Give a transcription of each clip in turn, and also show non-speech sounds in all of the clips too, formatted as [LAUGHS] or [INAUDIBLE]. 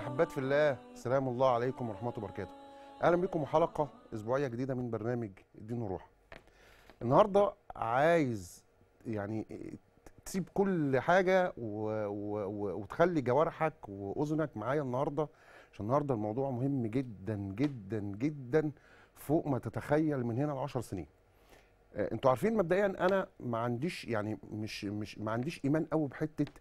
أحبات في الله سلام الله عليكم ورحمة الله وبركاته أهلا بكم حلقة أسبوعية جديدة من برنامج الدين والروح النهاردة عايز يعني تسيب كل حاجة و... و... وتخلي جوارحك وأذنك معايا النهاردة عشان النهاردة الموضوع مهم جدا جدا جدا فوق ما تتخيل من هنا لعشر سنين آه، انتوا عارفين مبدئيا انا ما عنديش يعني مش مش ما عنديش ايمان قوي بحته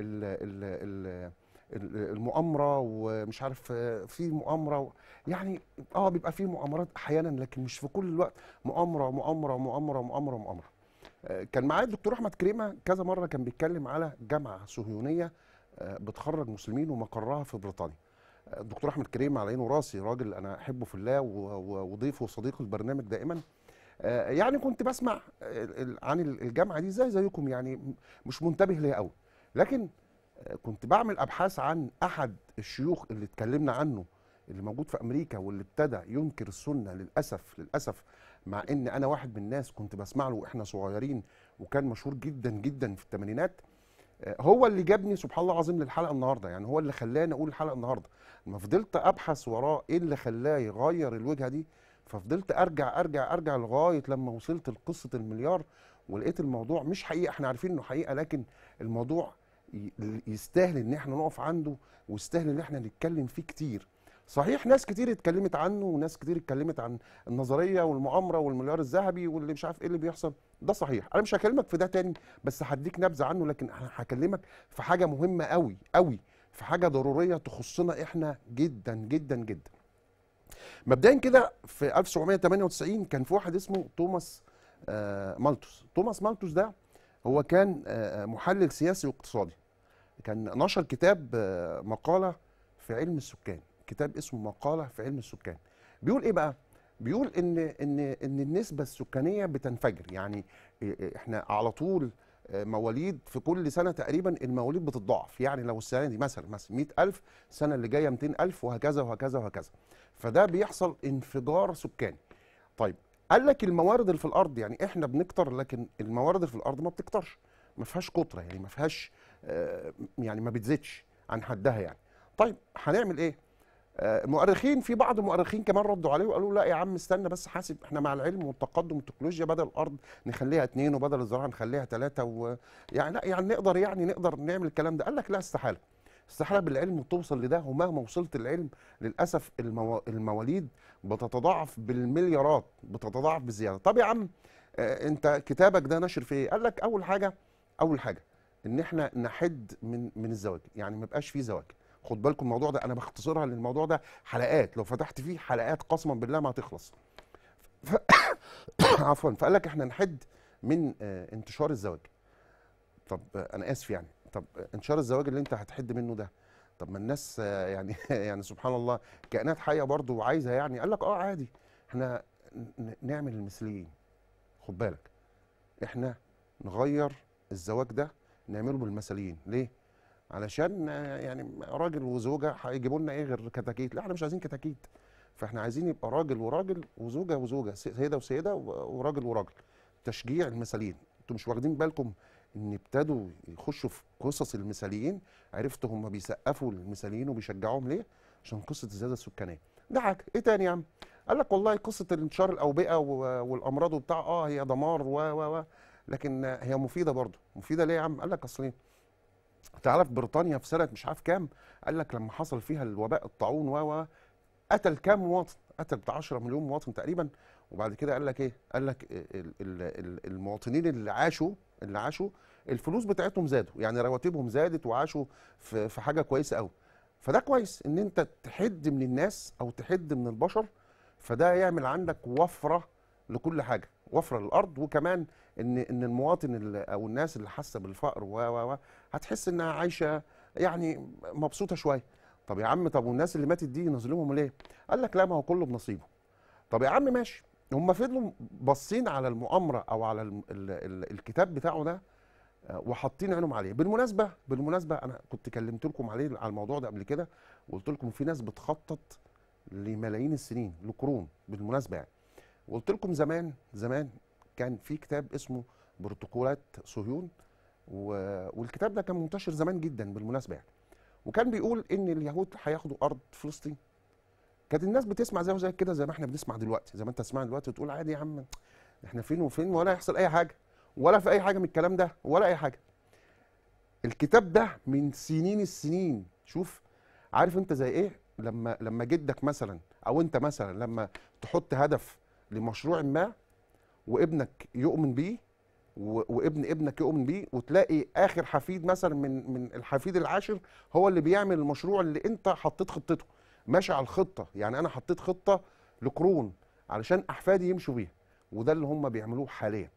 ال ال ال المؤامره ومش عارف آه، في مؤامره يعني اه بيبقى في مؤامرات احيانا لكن مش في كل الوقت مؤامره مؤامره مؤامره مؤامره مؤامره آه، كان معايا الدكتور احمد كريمه كذا مره كان بيتكلم على جامعه صهيونيه آه، بتخرج مسلمين ومقرها في بريطانيا الدكتور احمد كريم على عينه راسي راجل انا احبه في الله وضيفه وصديق البرنامج دائما يعني كنت بسمع عن الجامعه دي زي زيكم يعني مش منتبه ليها قوي لكن كنت بعمل ابحاث عن احد الشيوخ اللي اتكلمنا عنه اللي موجود في امريكا واللي ابتدى ينكر السنه للاسف للاسف مع ان انا واحد من الناس كنت بسمع له واحنا صغيرين وكان مشهور جدا جدا في الثمانينات آه، هو اللي جابني سبحان الله العظيم للحلقه النهارده يعني هو اللي خلاني اقول الحلقه النهارده لما فضلت ابحث وراه ايه اللي خلاه يغير الوجهه دي ففضلت ارجع ارجع ارجع لغايه لما وصلت لقصه المليار ولقيت الموضوع مش حقيقه احنا عارفين انه حقيقه لكن الموضوع يستاهل ان احنا نقف عنده ويستاهل ان احنا نتكلم فيه كتير صحيح ناس كتير اتكلمت عنه وناس كتير اتكلمت عن النظريه والمؤامره والمليار الذهبي واللي مش عارف ايه اللي بيحصل ده صحيح انا مش هكلمك في ده تاني بس هديك نبذه عنه لكن هكلمك في حاجه مهمه قوي قوي في حاجه ضروريه تخصنا احنا جدا جدا جدا مبدئيا كده في 1798 كان في واحد اسمه توماس آه، مالتوس توماس مالتوس ده هو كان آه، محلل سياسي واقتصادي كان نشر كتاب آه، مقاله في علم السكان كتاب اسمه مقاله في علم السكان بيقول ايه بقى بيقول ان ان ان النسبه السكانيه بتنفجر يعني آه، آه، احنا على طول مواليد في كل سنه تقريبا المواليد بتتضاعف يعني لو السنه دي مثلا مثلا 100000 السنه اللي جايه 200000 وهكذا وهكذا وهكذا فده بيحصل انفجار سكاني طيب قال لك الموارد اللي في الارض يعني احنا بنكتر لكن الموارد اللي في الارض ما بتكترش ما فيهاش كتره يعني ما فيهاش آه، يعني ما بتزيدش عن حدها يعني طيب هنعمل ايه آه، مؤرخين في بعض المؤرخين كمان ردوا عليه وقالوا لا يا عم استنى بس حاسب احنا مع العلم والتقدم والتكنولوجيا بدل الارض نخليها اثنين وبدل الزراعه نخليها ثلاثه ويعني لا يعني نقدر يعني نقدر نعمل الكلام ده قال لك لا استحاله استحاله بالعلم توصل لده ومهما وصلت العلم للاسف المو... المواليد بتتضاعف بالمليارات بتتضاعف بزياده طب يا عم آه، انت كتابك ده نشر في ايه قال لك اول حاجه اول حاجه ان احنا نحد من من الزواج يعني ما يبقاش فيه زواج خد بالكم الموضوع ده انا بختصرها لان الموضوع ده حلقات لو فتحت فيه حلقات قسما بالله ما هتخلص ف... [COUGHS] عفوا فقال لك احنا نحد من آه، انتشار الزواج طب انا اسف يعني طب انتشار الزواج اللي انت هتحد منه ده طب ما الناس آه، يعني [LAUGHS] يعني سبحان الله كائنات حيه برضه وعايزه يعني قال لك اه عادي احنا نعمل المثليين خد بالك احنا نغير الزواج ده نعمله بالمثاليين ليه؟ علشان آه، يعني راجل وزوجه هيجيبوا لنا ايه غير كتاكيت لا احنا مش عايزين كتاكيت فاحنا عايزين يبقى راجل وراجل وزوجه وزوجه سيده وسيده وراجل وراجل تشجيع المثاليين انتوا مش واخدين بالكم ان ابتدوا يخشوا في قصص المثاليين عرفتوا هم بيسقفوا المثاليين وبيشجعوهم ليه عشان قصه الزياده السكانيه ده حاجه ايه تاني يا عم قال لك والله قصه انتشار الاوبئه والامراض وبتاع اه هي دمار و و و لكن هي مفيده برضه مفيده ليه يا عم قال لك اصل إيه؟ تعرف بريطانيا في سنه مش عارف كام قال لك لما حصل فيها الوباء الطاعون و قتل كام مواطن قتل بتاع 10 مليون مواطن تقريبا وبعد كده قال لك ايه قال لك المواطنين اللي عاشوا اللي عاشوا الفلوس بتاعتهم زادوا يعني رواتبهم زادت وعاشوا في, في حاجه كويسه قوي فده كويس ان انت تحد من الناس او تحد من البشر فده يعمل عندك وفره لكل حاجه وفره للارض وكمان ان ان المواطن او الناس اللي حاسه بالفقر و و هتحس انها عايشه يعني مبسوطه شويه طب يا عم طب والناس اللي ماتت دي نظلمهم ليه قال لك لا ما هو كله بنصيبه طب يا عم ماشي هم فضلوا باصين على المؤامره او على الـ الـ الـ الكتاب بتاعه ده آه، وحاطين عينهم عليه بالمناسبه بالمناسبه انا كنت كلمت لكم عليه على الموضوع ده قبل كده وقلت لكم في ناس بتخطط لملايين السنين لقرون بالمناسبه يعني وقلت لكم زمان زمان كان في كتاب اسمه بروتوكولات صهيون والكتاب ده كان منتشر زمان جدا بالمناسبه يعني وكان بيقول ان اليهود هياخدوا ارض فلسطين كانت الناس بتسمع زي وزي كده زي ما احنا بنسمع دلوقتي زي ما انت تسمع دلوقتي وتقول عادي يا عم احنا فين وفين ولا يحصل اي حاجه ولا في اي حاجه من الكلام ده ولا اي حاجه الكتاب ده من سنين السنين شوف عارف انت زي ايه لما لما جدك مثلا او انت مثلا لما تحط هدف لمشروع ما وابنك يؤمن بيه وابن ابنك يؤمن بيه وتلاقي اخر حفيد مثلا من من الحفيد العاشر هو اللي بيعمل المشروع اللي انت حطيت خطته ماشي على الخطه يعني انا حطيت خطه لقرون علشان احفادي يمشوا بيها وده اللي هم بيعملوه حاليا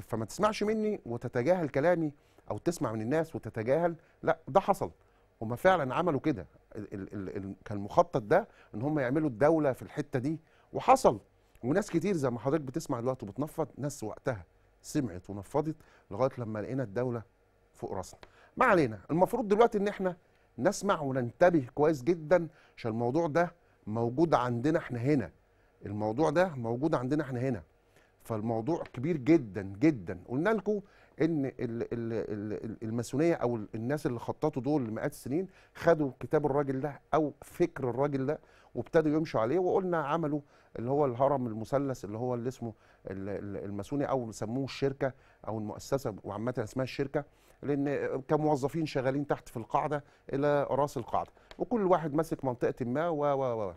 فما تسمعش مني وتتجاهل كلامي او تسمع من الناس وتتجاهل لا ده حصل هم فعلا عملوا كده كان المخطط ده ان هم يعملوا الدوله في الحته دي وحصل وناس كتير زي ما حضرتك بتسمع دلوقتي وبتنفض ناس وقتها سمعت ونفضت لغايه لما لقينا الدوله فوق راسنا ما علينا المفروض دلوقتي ان احنا نسمع وننتبه كويس جدا عشان الموضوع ده موجود عندنا احنا هنا الموضوع ده موجود عندنا احنا هنا فالموضوع كبير جدا جدا قلنا لكم ان الماسونيه او الناس اللي خططوا دول لمئات السنين خدوا كتاب الراجل ده او فكر الراجل ده وابتدوا يمشوا عليه وقلنا عملوا اللي هو الهرم المثلث اللي هو اللي اسمه الماسوني او سموه الشركه او المؤسسه وعامه اسمها الشركه لان كموظفين شغالين تحت في القاعده الى راس القاعده وكل واحد ماسك منطقه ما و و و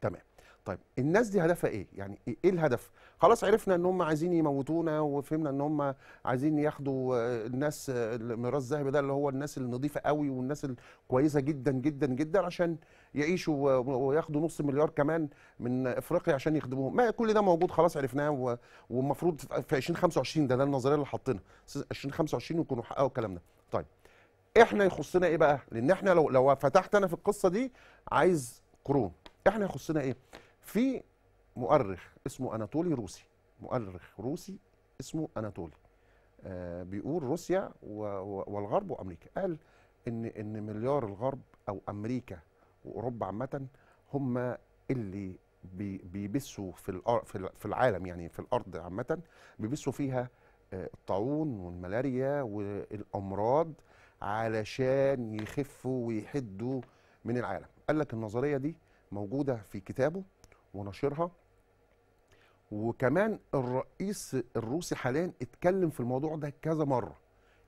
تمام طيب الناس دي هدفها ايه يعني إيه, ايه الهدف خلاص عرفنا ان هم عايزين يموتونا وفهمنا ان هم عايزين ياخدوا آه، الناس آه، الميراث الذهبي ده اللي هو الناس النظيفه قوي والناس الكويسه جدا جدا جدا عشان يعيشوا وياخدوا نص مليار كمان من افريقيا عشان يخدموهم ما كل ده موجود خلاص عرفناه والمفروض في 2025 ده ده النظريه اللي حاطينها 2025 يكونوا حققوا الكلام ده طيب احنا يخصنا ايه بقى لان احنا لو لو فتحت انا في القصه دي عايز قرون احنا يخصنا ايه في مؤرخ اسمه اناتولي روسي مؤرخ روسي اسمه اناتولي آه بيقول روسيا والغرب وامريكا قال ان ان مليار الغرب او امريكا واوروبا عامه هم اللي بيبثوا في في العالم يعني في الارض عامه بيبثوا فيها آه، الطاعون والملاريا والامراض علشان يخفوا ويحدوا من العالم قال لك النظريه دي موجوده في كتابه ونشرها وكمان الرئيس الروسي حاليا اتكلم في الموضوع ده كذا مره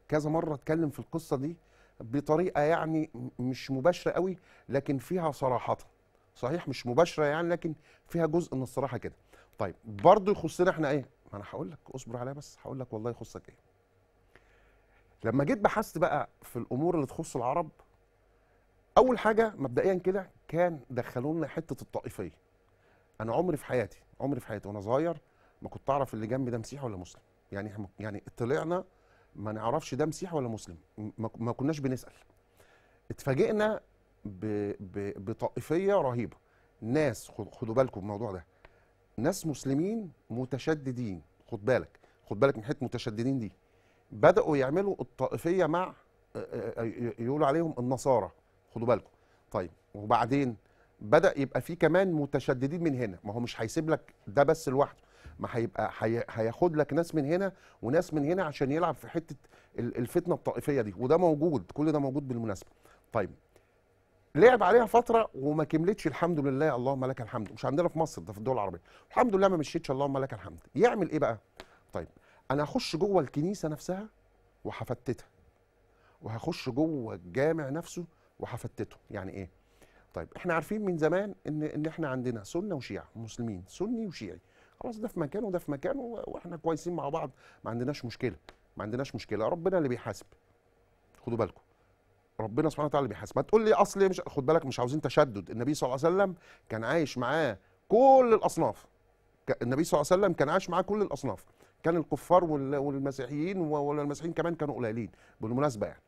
كذا مره اتكلم في القصه دي بطريقه يعني مش مباشره قوي لكن فيها صراحه صحيح مش مباشره يعني لكن فيها جزء من الصراحه كده طيب برضه يخصنا احنا ايه ما انا هقول لك اصبر عليا بس هقول لك والله يخصك ايه لما جيت بحثت بقى في الامور اللي تخص العرب اول حاجه مبدئيا كده كان دخلوا لنا حته الطائفيه انا عمري في حياتي عمري في حياتي وانا صغير ما كنت اعرف اللي جنبي ده مسيحي ولا مسلم يعني احنا يعني طلعنا ما نعرفش ده مسيحي ولا مسلم ما كناش بنسال اتفاجئنا بطائفيه رهيبه ناس خدوا بالكم الموضوع ده ناس مسلمين متشددين خد بالك خد بالك من حته متشددين دي بداوا يعملوا الطائفيه مع يقولوا عليهم النصارى خدوا بالكم طيب وبعدين بدا يبقى في كمان متشددين من هنا ما هو مش هيسيب لك ده بس لوحده ما هيبقى هياخد لك ناس من هنا وناس من هنا عشان يلعب في حته الفتنه الطائفيه دي وده موجود كل ده موجود بالمناسبه طيب لعب عليها فتره وما كملتش الحمد لله اللهم لك الحمد مش عندنا في مصر ده في الدول العربيه الحمد لله ما مشيتش اللهم لك الحمد يعمل ايه بقى طيب انا هخش جوه الكنيسه نفسها وهفتتها وهخش جوه الجامع نفسه وهفتته يعني ايه طيب احنا عارفين من زمان ان ان احنا عندنا سنه وشيعه مسلمين سني وشيعي خلاص ده في مكانه وده في مكانه واحنا كويسين مع بعض ما عندناش مشكله ما عندناش مشكله ربنا اللي بيحاسب خدوا بالكم ربنا سبحانه وتعالى اللي بيحاسب هتقول لي اصل مش خد بالك مش عاوزين تشدد النبي صلى الله عليه وسلم كان عايش معاه كل الاصناف النبي صلى الله عليه وسلم كان عايش معاه كل الاصناف كان الكفار والمسيحيين ولا المسيحيين كمان كانوا قليلين بالمناسبه يعني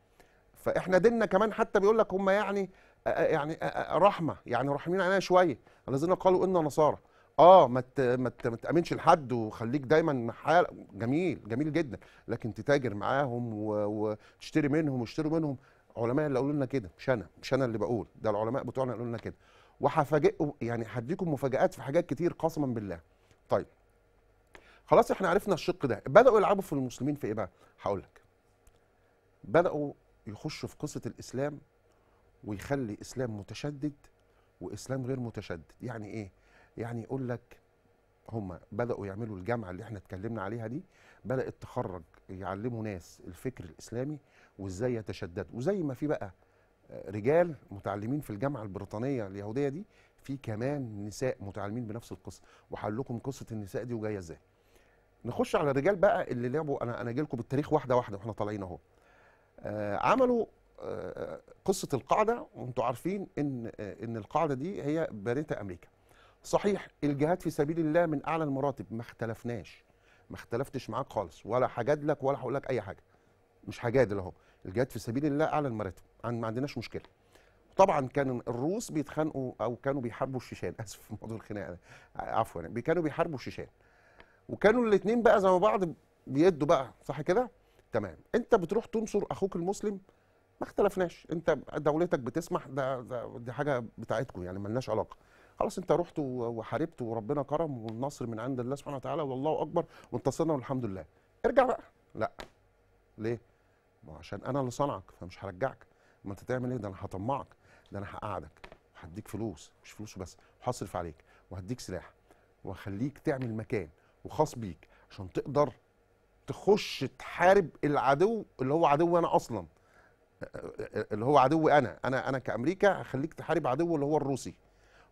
فاحنا ديننا كمان حتى بيقول لك هم يعني يعني رحمه يعني رحمين علينا شويه الذين قالوا انا نصارى اه ما ما تامنش لحد وخليك دايما حال جميل جميل جدا لكن تتاجر معاهم وتشتري منهم واشتروا منهم علماء اللي قالوا لنا كده مش انا مش انا اللي بقول ده العلماء بتوعنا قالوا لنا كده وهفاجئكم يعني هديكم مفاجات في حاجات كتير قسما بالله طيب خلاص احنا عرفنا الشق ده بداوا يلعبوا في المسلمين في ايه بقى هقول لك بداوا يخشوا في قصه الاسلام ويخلي اسلام متشدد واسلام غير متشدد يعني ايه يعني يقول لك هم بداوا يعملوا الجامعه اللي احنا اتكلمنا عليها دي بدات تخرج يعلموا ناس الفكر الاسلامي وازاي يتشددوا وزي ما في بقى رجال متعلمين في الجامعه البريطانيه اليهوديه دي في كمان نساء متعلمين بنفس القصه وهقول لكم قصه النساء دي وجايه ازاي نخش على الرجال بقى اللي لعبوا انا انا جاي لكم بالتاريخ واحده واحده واحنا طالعين اهو آه، عملوا قصه القاعده وانتم عارفين ان ان القاعده دي هي بنتها امريكا صحيح الجهاد في سبيل الله من اعلى المراتب ما اختلفناش ما اختلفتش معاك خالص ولا هجادلك ولا هقول لك اي حاجه مش هجادل اهو الجهاد في سبيل الله اعلى المراتب ما عندناش مشكله طبعا كان الروس بيتخانقوا او كانوا بيحاربوا الشيشان [LAUGHS] اسف في موضوع الخناقه ده عفوا يعني كانوا بيحاربوا الشيشان وكانوا الاثنين بقى زي بعض بيدوا بقى صح كده تمام انت بتروح تنصر اخوك المسلم ما اختلفناش انت دولتك بتسمح ده, ده دي حاجه بتاعتكم يعني ملناش علاقه خلاص انت رحت وحاربت وربنا كرم والنصر من عند الله سبحانه وتعالى والله اكبر وانتصرنا والحمد لله ارجع بقى لا ليه ما عشان انا اللي صنعك فمش هرجعك ما انت تعمل ايه ده انا هطمعك ده انا هقعدك وهديك فلوس مش فلوس بس وهصرف عليك وهديك سلاح وهخليك تعمل مكان وخاص بيك عشان تقدر تخش تحارب العدو اللي هو عدو انا اصلا اللي هو عدوي انا انا انا كامريكا هخليك تحارب عدوه اللي هو الروسي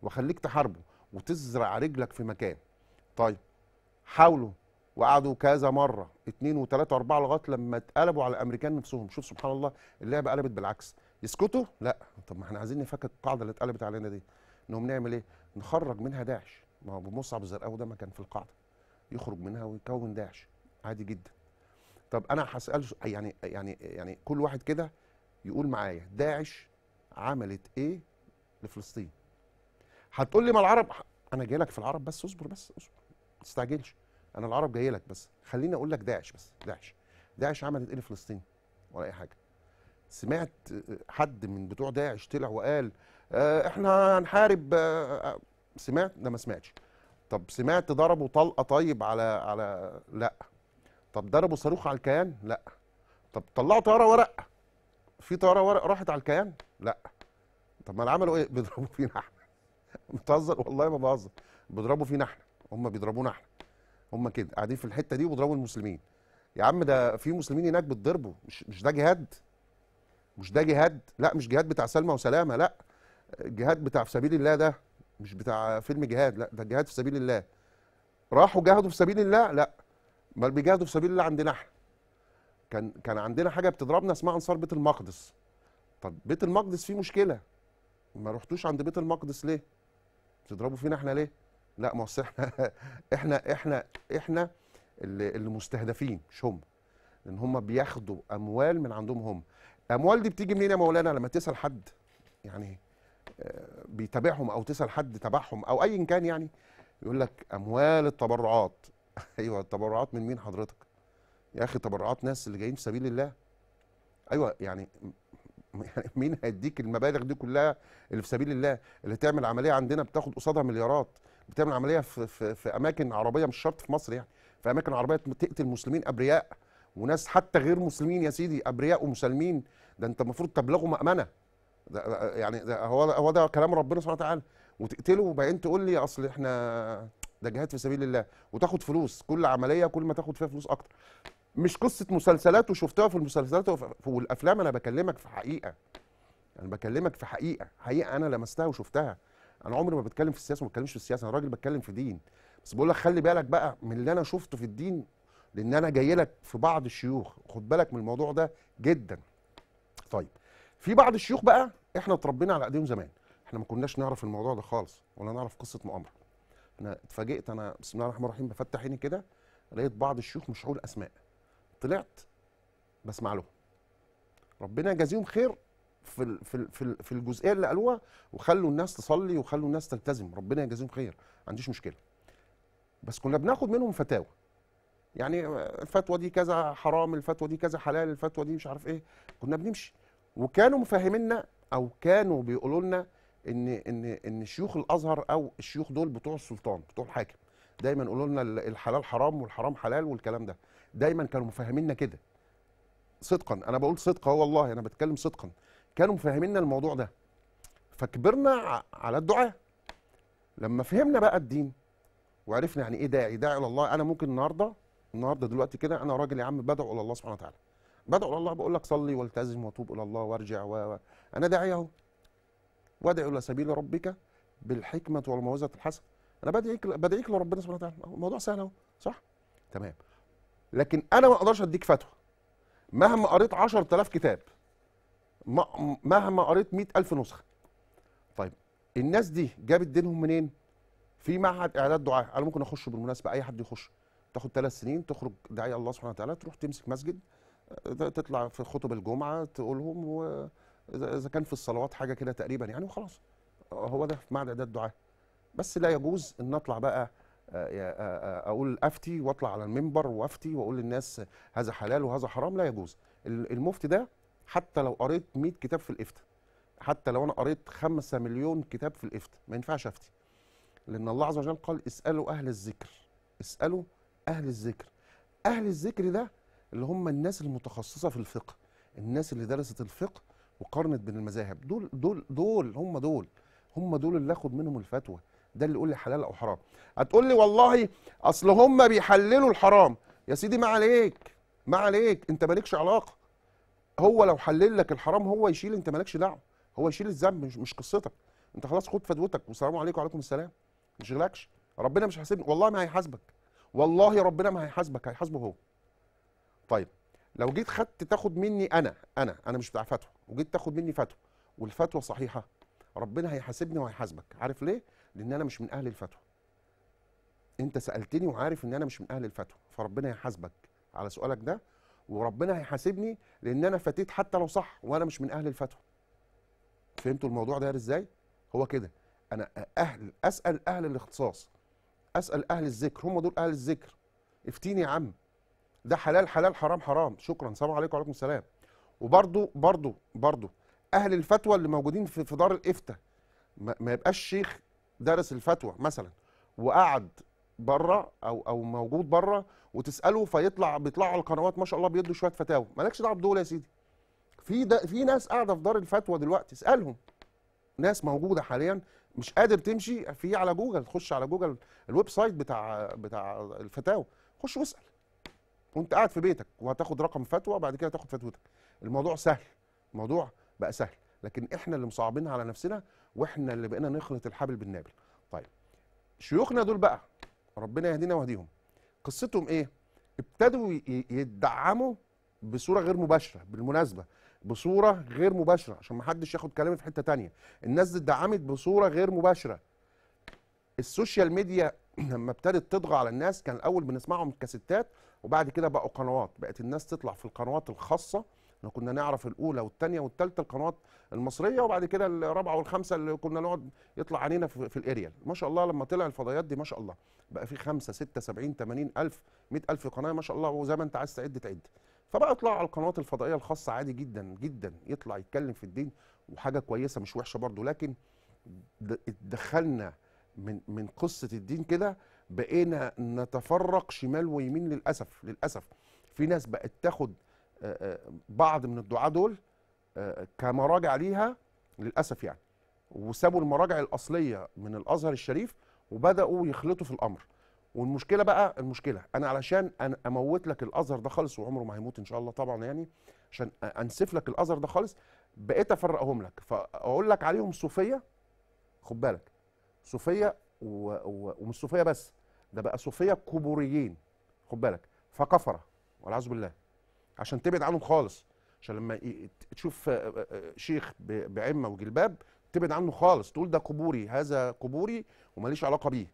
وخليك تحاربه وتزرع رجلك في مكان طيب حاولوا وقعدوا كذا مره اتنين وتلاته واربعه لغايه لما اتقلبوا على الامريكان نفسهم شوف سبحان الله اللعبه قلبت بالعكس يسكتوا لا طب ما احنا عايزين نفكك القاعده اللي اتقلبت علينا دي انهم نعمل ايه نخرج منها داعش ما هو مصعب الزرقاوي ده ما كان في القاعده يخرج منها ويكون داعش عادي جدا طب انا هسال يعني يعني يعني كل واحد كده يقول معايا داعش عملت ايه لفلسطين هتقول لي ما العرب انا جاي لك في العرب بس اصبر بس اصبر ما تستعجلش انا العرب جاي لك بس خليني اقول لك داعش بس داعش داعش عملت ايه لفلسطين ولا اي حاجه سمعت حد من بتوع داعش طلع وقال اه احنا هنحارب اه, آه، سمعت ده ما سمعتش طب سمعت ضربوا طلقه طيب على على لا طب ضربوا صاروخ على الكيان لا طب طلعوا طياره ورق في طياره ورق راحت على الكيان لا طب ما اللي عملوا ايه [LAUGHS] بيضربوا فينا احنا بتهزر والله ما بهزر بيضربوا فينا احنا هم بيضربونا احنا هم كده قاعدين في الحته دي وبيضربوا المسلمين يا عم ده في مسلمين هناك بتضربوا مش مش ده جهاد مش ده جهاد لا مش جهاد بتاع سلمى وسلامه لا الجهاد بتاع في سبيل الله ده مش بتاع فيلم جهاد لا ده جهاد في سبيل الله راحوا جاهدوا في سبيل الله لا ما بيجاهدوا في سبيل الله عندنا احنا كان كان عندنا حاجه بتضربنا اسمها انصار بيت المقدس طب بيت المقدس فيه مشكله ما رحتوش عند بيت المقدس ليه بتضربوا فينا احنا ليه لا ما [LAUGHS] احنا احنا احنا احنا اللي, اللي مستهدفين مش هم لان هم بياخدوا اموال من عندهم هم الاموال دي بتيجي منين يا مولانا لما تسال حد يعني آه، بيتابعهم او تسال حد تبعهم او ايا كان يعني يقول لك اموال التبرعات [LAUGHS] ايوه التبرعات من مين حضرتك يا اخي تبرعات ناس اللي جايين في سبيل الله ايوه يعني, يعني مين هيديك المبالغ دي كلها اللي في سبيل الله اللي تعمل عمليه عندنا بتاخد قصادها مليارات بتعمل عمليه في, في, في اماكن عربيه مش شرط في مصر يعني في اماكن عربيه تقتل مسلمين ابرياء وناس حتى غير مسلمين يا سيدي ابرياء ومسالمين ده انت المفروض تبلغه مامنه ده يعني ده هو هو ده كلام ربنا سبحانه وتعالى وتقتله وبعدين تقول لي اصل احنا ده جهاد في سبيل الله وتاخد فلوس كل عمليه كل ما تاخد فيها فلوس اكتر مش قصه مسلسلات وشفتها في المسلسلات والافلام انا بكلمك في حقيقه انا بكلمك في حقيقه حقيقه انا لمستها وشفتها انا عمري ما بتكلم في السياسه ما بتكلمش في السياسه انا راجل بتكلم في دين بس بقول لك خلي بالك بقى من اللي انا شفته في الدين لان انا جاي لك في بعض الشيوخ خد بالك من الموضوع ده جدا طيب في بعض الشيوخ بقى احنا اتربينا على ايديهم زمان احنا ما كناش نعرف الموضوع ده خالص ولا نعرف قصه مؤامره انا اتفاجئت انا بسم الله الرحمن الرحيم بفتح عيني كده لقيت بعض الشيوخ مشعول اسماء طلعت بسمع لهم ربنا يجازيهم خير في في في الجزئيه اللي قالوها وخلوا الناس تصلي وخلوا الناس تلتزم ربنا يجازيهم خير ما عنديش مشكله بس كنا بناخد منهم فتاوى يعني الفتوى دي كذا حرام الفتوى دي كذا حلال الفتوى دي مش عارف ايه كنا بنمشي وكانوا مفهميننا او كانوا بيقولوا لنا ان ان ان شيوخ الازهر او الشيوخ دول بتوع السلطان بتوع الحاكم دايما يقولوا لنا الحلال حرام والحرام حلال والكلام ده دايما كانوا مفهميننا كده صدقا انا بقول صدقا والله انا بتكلم صدقا كانوا مفهميننا الموضوع ده فكبرنا على الدعاء لما فهمنا بقى الدين وعرفنا يعني ايه داعي داعي الى الله انا ممكن النهارده النهارده دلوقتي كده انا راجل يا عم بدعو الى الله سبحانه وتعالى بدعو الى الله بقول لك صلي والتزم وتوب الى الله وارجع و... انا داعي اهو وادعو الى سبيل ربك بالحكمه والموعظه الحسنه انا بدعيك بدعيك لربنا سبحانه وتعالى الموضوع سهل اهو صح تمام لكن انا ما اقدرش اديك فتوى مهما قريت 10000 كتاب مهما قريت 100000 نسخه طيب الناس دي جابت دينهم منين في معهد اعداد دعاه انا ممكن اخش بالمناسبه اي حد يخش تاخد ثلاث سنين تخرج داعيه الله سبحانه وتعالى تروح تمسك مسجد تطلع في خطب الجمعه تقولهم واذا كان في الصلوات حاجه كده تقريبا يعني وخلاص هو ده في معهد اعداد دعاه بس لا يجوز ان نطلع بقى آه، آه، آه، اقول افتي واطلع على المنبر وافتي واقول للناس هذا حلال وهذا حرام لا يجوز المفتي ده حتى لو قريت 100 كتاب في الافتاء حتى لو انا قريت 5 مليون كتاب في الافتاء ما ينفعش افتي لان الله عز وجل قال اسالوا اهل الذكر اسالوا اهل الذكر اهل الذكر ده اللي هم الناس المتخصصه في الفقه الناس اللي درست الفقه وقارنت بين المذاهب دول دول دول هم دول هم دول اللي اخد منهم الفتوى ده اللي يقول لي حلال او حرام هتقول لي والله اصل هم بيحللوا الحرام يا سيدي ما عليك ما عليك انت مالكش علاقه هو لو حلل لك الحرام هو يشيل انت مالكش دعوه هو يشيل الذنب مش, مش قصتك انت خلاص خد فدوتك والسلام عليكم وعليكم السلام ما يشغلكش ربنا مش هيحاسبني والله ما هيحاسبك والله ربنا ما هيحاسبك هيحاسبه هو طيب لو جيت خدت تاخد مني انا انا انا مش بتاع فتوى وجيت تاخد مني فتوى والفتوى صحيحه ربنا هيحاسبني وهيحاسبك عارف ليه لان انا مش من اهل الفتوى انت سالتني وعارف ان انا مش من اهل الفتوى فربنا يحاسبك على سؤالك ده وربنا هيحاسبني لان انا فتيت حتى لو صح وانا مش من اهل الفتوى فهمتوا الموضوع ده ازاي هو كده انا اهل اسال اهل الاختصاص اسال اهل الذكر هم دول اهل الذكر افتيني يا عم ده حلال حلال حرام حرام شكرا سلام عليكم وعليكم السلام وبرضو برضو برضو اهل الفتوى اللي موجودين في دار الافتاء ما يبقاش شيخ درس الفتوى مثلا وقعد بره او او موجود بره وتساله فيطلع بيطلعوا على القنوات ما شاء الله بيدوا شويه فتاوى مالكش دعوه بدول يا سيدي في في ناس قاعده في دار الفتوى دلوقتي اسالهم ناس موجوده حاليا مش قادر تمشي في على جوجل خش على جوجل الويب سايت بتاع بتاع الفتاوى خش واسال وانت قاعد في بيتك وهتاخد رقم فتوى بعد كده تاخد فتوتك الموضوع سهل الموضوع بقى سهل لكن احنا اللي مصعبينها على نفسنا واحنا اللي بقينا نخلط الحبل بالنابل طيب شيوخنا دول بقى ربنا يهدينا ويهديهم قصتهم ايه ابتدوا يدعموا بصوره غير مباشره بالمناسبه بصوره غير مباشره عشان ما حدش ياخد كلامي في حته تانية الناس دي اتدعمت بصوره غير مباشره السوشيال ميديا [CLEARS THROAT] لما ابتدت تضغى على الناس كان الاول بنسمعهم كستات وبعد كده بقوا قنوات بقت الناس تطلع في القنوات الخاصه احنا كنا نعرف الاولى والثانيه والثالثه القنوات المصريه وبعد كده الرابعه والخامسه اللي كنا نقعد يطلع علينا في, في الاريال ما شاء الله لما طلع الفضائيات دي ما شاء الله بقى في 5 6 70 تمانين الف مئة الف قناه ما شاء الله وزي ما انت عايز تعد تعد فبقى يطلع على القنوات الفضائيه الخاصه عادي جدا جدا يطلع يتكلم في الدين وحاجه كويسه مش وحشه برضه لكن اتدخلنا من من قصه الدين كده بقينا نتفرق شمال ويمين للاسف للاسف في ناس بقت تاخد آه، آه، بعض من الدعاه دول آه، كمراجع ليها للاسف يعني وسابوا المراجع الاصليه من الازهر الشريف وبداوا يخلطوا في الامر والمشكله بقى المشكله انا علشان أنا اموت لك الازهر ده خالص وعمره ما هيموت ان شاء الله طبعا يعني عشان انسف لك الازهر ده خالص بقيت افرقهم لك فاقول لك عليهم صوفيه خد بالك صوفيه ومش صوفيه بس ده بقى صوفيه كبوريين خد بالك فكفره والعياذ بالله عشان تبعد عنهم خالص عشان لما تشوف آه، آه، آه، شيخ بعمه وجلباب تبعد عنه خالص تقول ده قبوري هذا قبوري وماليش علاقه بيه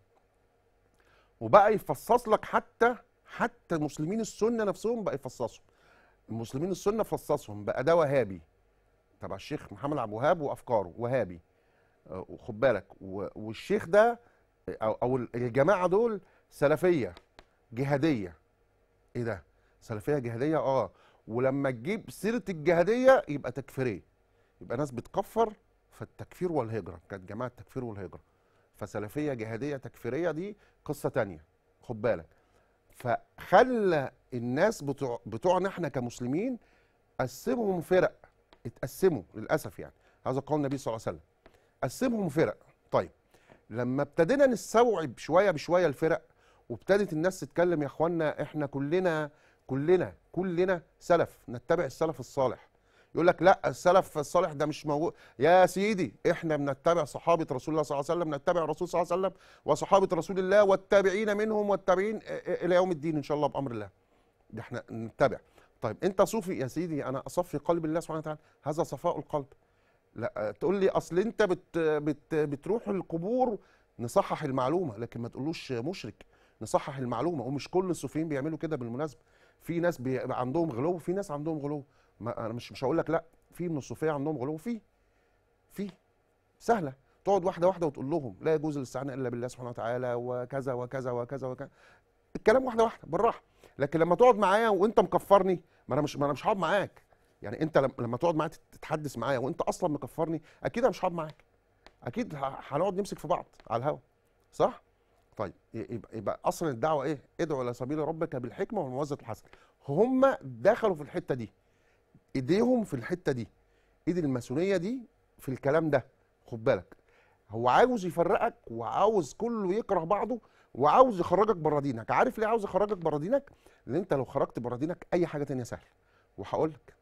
وبقى يفصص لك حتى حتى مسلمين السنه نفسهم بقى يفصصهم المسلمين السنه فصصهم بقى ده وهابي تبع الشيخ محمد عبد الوهاب وافكاره وهابي وخد بالك والشيخ ده او الجماعه دول سلفيه جهاديه ايه ده سلفيه جهاديه اه ولما تجيب سيره الجهاديه يبقى تكفيريه يبقى ناس بتكفر فالتكفير والهجره كانت جماعه التكفير والهجره فسلفيه جهاديه تكفيريه دي قصه تانية خد بالك فخلى الناس بتوع بتوعنا احنا كمسلمين قسمهم فرق اتقسموا للاسف يعني هذا قول النبي صلى الله عليه وسلم قسمهم فرق طيب لما ابتدينا نستوعب شويه بشويه الفرق وابتدت الناس تتكلم يا اخوانا احنا كلنا كلنا كلنا سلف نتبع السلف الصالح يقول لك لا السلف الصالح ده مش موجود يا سيدي احنا بنتبع صحابه رسول الله صلى الله عليه وسلم نتبع الرسول صلى الله عليه وسلم وصحابه رسول الله والتابعين منهم والتابعين الى يوم الدين ان شاء الله بامر الله ده احنا نتبع طيب انت صوفي يا سيدي انا اصفي قلب الله سبحانه وتعالى هذا صفاء القلب لا تقول لي اصل انت بت بت بتروح القبور نصحح المعلومه لكن ما تقولوش مشرك نصحح المعلومه ومش كل الصوفيين بيعملوا كده بالمناسبه في ناس بيبقى عندهم غلو في ناس عندهم غلو ما انا مش مش هقول لك لا في من الصوفيه عندهم غلو في في سهله تقعد واحده واحده وتقول لهم لا يجوز الاستعانه الا بالله سبحانه وتعالى وكذا وكذا وكذا وكذا الكلام واحده واحده بالراحه لكن لما تقعد معايا وانت مكفرني ما انا مش ما انا مش هقعد معاك يعني انت لما تقعد معايا تتحدث معايا وانت اصلا مكفرني اكيد انا مش هقعد معاك اكيد هنقعد نمسك في بعض على الهوا صح طيب يبقى, يبقى اصلا الدعوه ايه؟ ادعو الى سبيل ربك بالحكمه والموازنه الحسنه. هم دخلوا في الحته دي. ايديهم في الحته دي. ايد الماسونيه دي في الكلام ده. خد بالك. هو عاوز يفرقك وعاوز كله يكره بعضه وعاوز يخرجك بره دينك. عارف ليه عاوز يخرجك بره دينك؟ لان انت لو خرجت بره دينك اي حاجه ثانيه سهله. وهقول لك.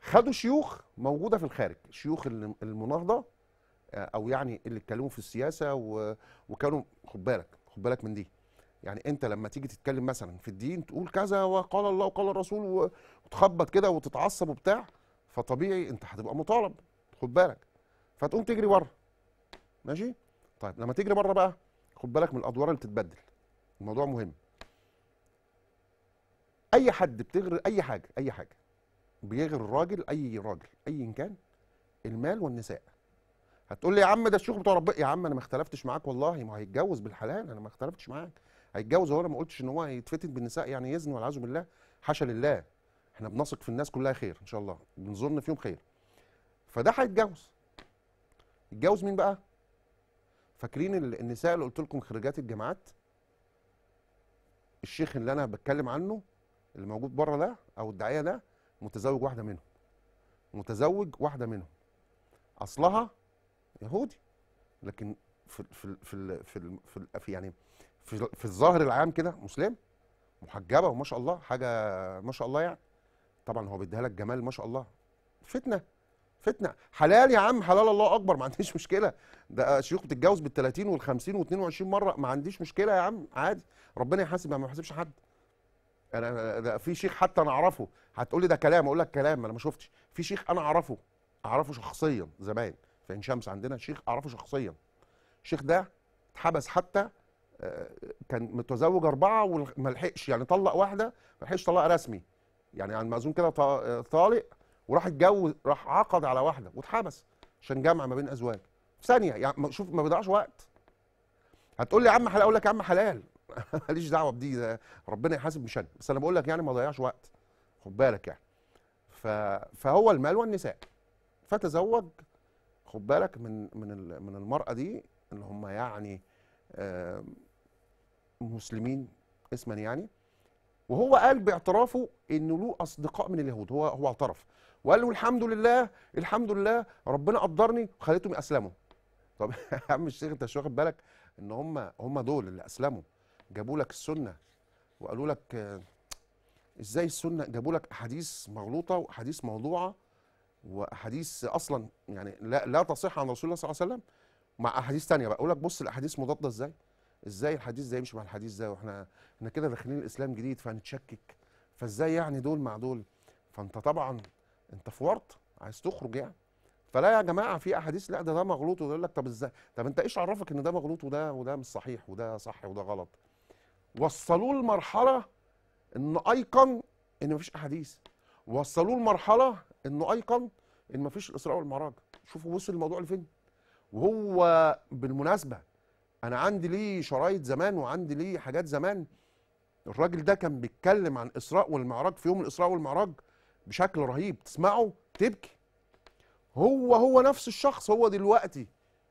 خدوا شيوخ موجوده في الخارج، شيوخ المناهضه آه، او يعني اللي اتكلموا في السياسه وكانوا خد بالك خد بالك من دي يعني انت لما تيجي تتكلم مثلا في الدين تقول كذا وقال الله وقال الرسول وتخبط كده وتتعصب وبتاع فطبيعي انت هتبقى مطالب خد بالك فتقوم تجري بره ماشي طيب لما تجري بره بقى خد بالك من الادوار اللي بتتبدل الموضوع مهم اي حد بتغري اي حاجه اي حاجه بيغري الراجل اي راجل ايا كان المال والنساء هتقول لي يا عم ده الشيوخ بتوع ربنا يا عم انا ما اختلفتش معاك والله ما هيتجوز بالحلال انا ما اختلفتش معاك هيتجوز هو انا ما قلتش ان هو هيتفتت بالنساء يعني يزن والعياذ بالله حاشا لله احنا بنثق في الناس كلها خير ان شاء الله بنظن فيهم خير فده هيتجوز يتجوز مين بقى فاكرين النساء اللي قلت لكم خريجات الجامعات الشيخ اللي انا بتكلم عنه اللي موجود بره ده او الداعيه ده متزوج واحده منهم متزوج واحده منهم اصلها يهودي يعني لكن في في في في, في, في يعني في, في الظاهر العام كده مسلم محجبه وما شاء الله حاجه ما شاء الله يعني طبعا هو بيديها لك جمال ما شاء الله فتنه فتنه حلال يا عم حلال الله اكبر ما عنديش مشكله ده شيوخ بتتجوز بال 30 وال 50 و22 مره ما عنديش مشكله يا عم عادي ربنا يحاسب ما يحاسبش حد انا ده في شيخ حتى انا اعرفه هتقول لي ده كلام اقول لك كلام انا ما شفتش في شيخ انا اعرفه اعرفه شخصيا زمان في عين شمس عندنا شيخ اعرفه شخصيا الشيخ ده اتحبس حتى آه، كان متزوج اربعه وما لحقش يعني طلق واحده ما لحقش طلاق رسمي يعني على ما اظن كده آه، طالق وراح اتجوز راح عقد على واحده واتحبس عشان جمع ما بين ازواج في ثانيه يعني شوف ما بيضيعش وقت هتقول لي يا عم حلال اقول لك يا عم حلال [LAUGHS] ماليش دعوه بدي ربنا يحاسب مش انا بس انا بقول لك يعني ما ضيعش وقت خد بالك يعني فهو المال والنساء فتزوج خد بالك من من من المرأة دي اللي هم يعني مسلمين اسما يعني وهو قال باعترافه انه له اصدقاء من اليهود هو هو اعترف وقال له الحمد لله الحمد لله ربنا قدرني وخليتهم اسلموا [LAUGHS] طب يا عم الشيخ انت مش واخد بالك ان هم هم دول اللي اسلموا جابوا لك السنه وقالوا لك ازاي السنه جابوا لك احاديث مغلوطه واحاديث موضوعه واحاديث اصلا يعني لا, لا تصح عن رسول الله صلى الله عليه وسلم مع احاديث ثانيه بقى لك بص الاحاديث مضاده ازاي ازاي الحديث ده يمشي مع الحديث ده واحنا احنا كده داخلين الاسلام جديد فهنتشكك فازاي يعني دول مع دول فانت طبعا انت في ورط عايز تخرج يعني فلا يا جماعه في احاديث لا ده ده مغلوط وده لك طب ازاي طب انت ايش عرفك ان ده مغلوط وده وده مش صحيح وده صح وده غلط وصلوه لمرحله ان ايقن ان مفيش احاديث وصلوه لمرحله انه ايقن ان مفيش الاسراء والمعراج شوفوا وصل الموضوع لفين وهو بالمناسبه انا عندي ليه شرايط زمان وعندي ليه حاجات زمان الراجل ده كان بيتكلم عن اسراء والمعراج في يوم الاسراء والمعراج بشكل رهيب تسمعه تبكي هو هو نفس الشخص هو دلوقتي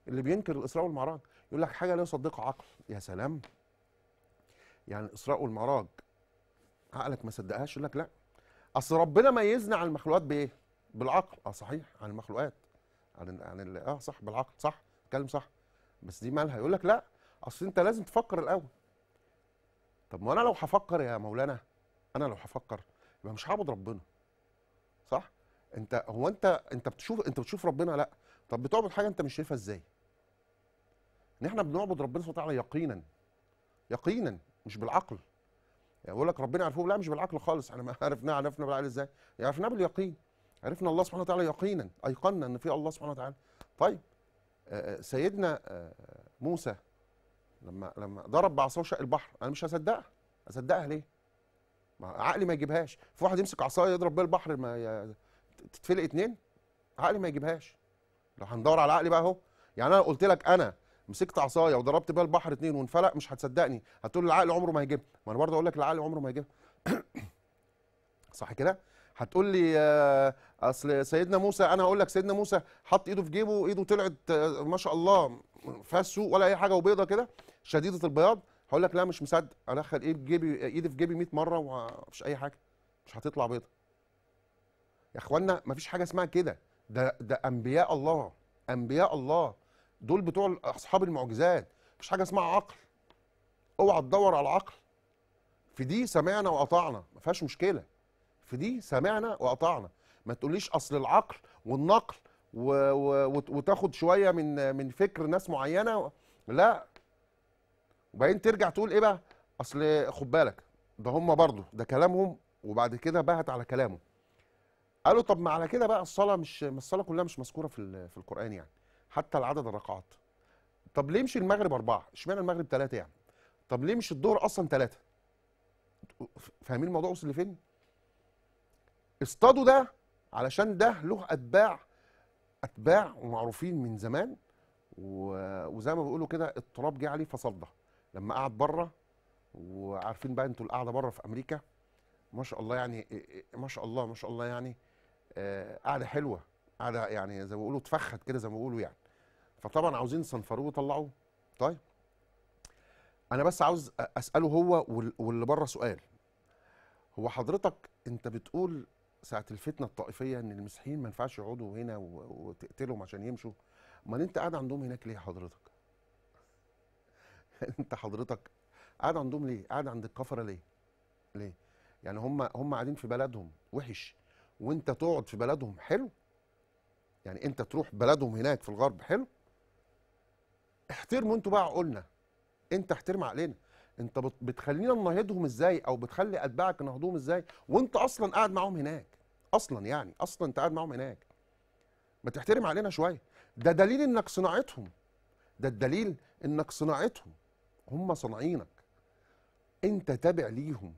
اللي بينكر الاسراء والمعراج يقول لك حاجه لا يصدقها عقل يا سلام يعني الاسراء والمعراج عقلك ما صدقهاش يقول لك لا اصل ربنا ميزنا عن المخلوقات بايه بالعقل اه صحيح عن المخلوقات عن عن اه صح بالعقل صح كلام صح بس دي مالها يقول لك لا اصل انت لازم تفكر الاول طب ما انا لو هفكر يا مولانا انا لو هفكر يبقى مش هعبد ربنا صح انت هو انت انت بتشوف انت بتشوف ربنا لا طب بتعبد حاجه انت مش شايفها ازاي ان احنا بنعبد ربنا سبحانه وتعالى يقينا يقينا مش بالعقل يعني يقول لك ربنا عرفوه لا مش بالعقل خالص احنا ما عرفناه عرفنا بالعقل ازاي عرفناه باليقين عرفنا الله سبحانه وتعالى يقينا ايقنا ان في الله سبحانه وتعالى طيب آه، آه، سيدنا آه، موسى لما لما ضرب بعصاه شق البحر انا مش هصدقها اصدقها ليه ما عقلي ما يجيبهاش في واحد يمسك عصايه يضرب بيها البحر ما تتفلق اتنين عقلي ما يجيبهاش لو هندور على عقلي بقى اهو يعني انا قلت لك انا مسكت عصايه وضربت بيها البحر اتنين وانفلق مش هتصدقني هتقول العقل عمره ما هيجيبها ما انا برضه اقول لك العقل عمره ما هيجيبها [COUGHS] صح كده هتقول لي آه، اصل سيدنا موسى انا هقول لك سيدنا موسى حط ايده في جيبه وايده طلعت آه، ما شاء الله فيها السوق ولا اي حاجه وبيضه كده شديده البياض هقول لك لا مش مصدق ادخل ايدي في جيبي ايدي في جيبي 100 مره ومفيش اي حاجه مش هتطلع بيضه يا اخوانا مفيش حاجه اسمها كده ده ده انبياء الله انبياء الله دول بتوع اصحاب المعجزات مفيش حاجه اسمها عقل اوعى تدور على العقل في دي سمعنا واطعنا ما فيهاش مشكله في دي سمعنا وقطعنا ما تقوليش أصل العقل والنقل و... و... وتاخد شوية من من فكر ناس معينة لا وبعدين ترجع تقول إيه بقى أصل خد بالك ده هم برضه ده كلامهم وبعد كده بهت على كلامه قالوا طب ما على كده بقى الصلاة مش ما الصلاة كلها مش مذكورة في في القرآن يعني حتى العدد الركعات طب ليه مش المغرب أربعة اشمعنى المغرب ثلاثة يعني طب ليه مش الظهر أصلا ثلاثة فاهمين الموضوع وصل لفين؟ اصطادوا ده علشان ده له اتباع اتباع ومعروفين من زمان وزي ما بيقولوا كده التراب جه عليه فصدى لما قعد بره وعارفين بقى انتوا القعده بره في امريكا ما شاء الله يعني إيه، إيه، ما شاء الله ما شاء الله يعني آه، قعده حلوه قعده يعني زي ما بيقولوا اتفخت كده زي ما بيقولوا يعني فطبعا عاوزين يصنفروه ويطلعوه طيب انا بس عاوز اساله هو واللي بره سؤال هو حضرتك انت بتقول ساعه الفتنه الطائفيه ان المسيحيين ما ينفعش يقعدوا هنا وتقتلهم عشان يمشوا امال انت قاعد عندهم هناك ليه حضرتك [LAUGHS] انت حضرتك قاعد عندهم ليه قاعد عند الكفره ليه ليه يعني هم هم قاعدين في بلدهم وحش وانت تقعد في بلدهم حلو يعني انت تروح بلدهم هناك في الغرب حلو احترموا انتوا بقى عقولنا انت احترم عقلنا انت بتخلينا ننهضهم ازاي او بتخلي اتباعك ينهضوهم ازاي وانت اصلا قاعد معاهم هناك اصلا يعني اصلا انت قاعد معاهم هناك ما تحترم علينا شويه ده دليل انك صناعتهم ده الدليل انك صناعتهم هم صانعينك انت تابع ليهم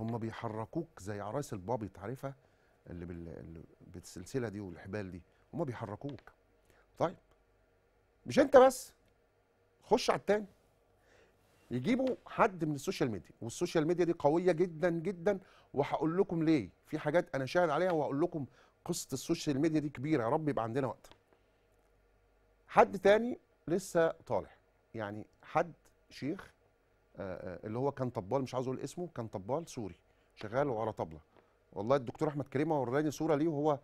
هم بيحركوك زي عرايس البابي تعرفها اللي, بال... اللي بالسلسله دي والحبال دي هم بيحركوك طيب مش انت بس خش على التاني يجيبوا حد من السوشيال ميديا والسوشيال ميديا دي قويه جدا جدا وهقول لكم ليه في حاجات انا شاهد عليها وهقول لكم قصه السوشيال ميديا دي كبيره يا رب يبقى عندنا وقت حد تاني لسه طالع يعني حد شيخ آه، آه، اللي هو كان طبال مش عاوز اقول اسمه كان طبال سوري شغال وعلى طبله والله الدكتور احمد كريمه وراني صوره ليه وهو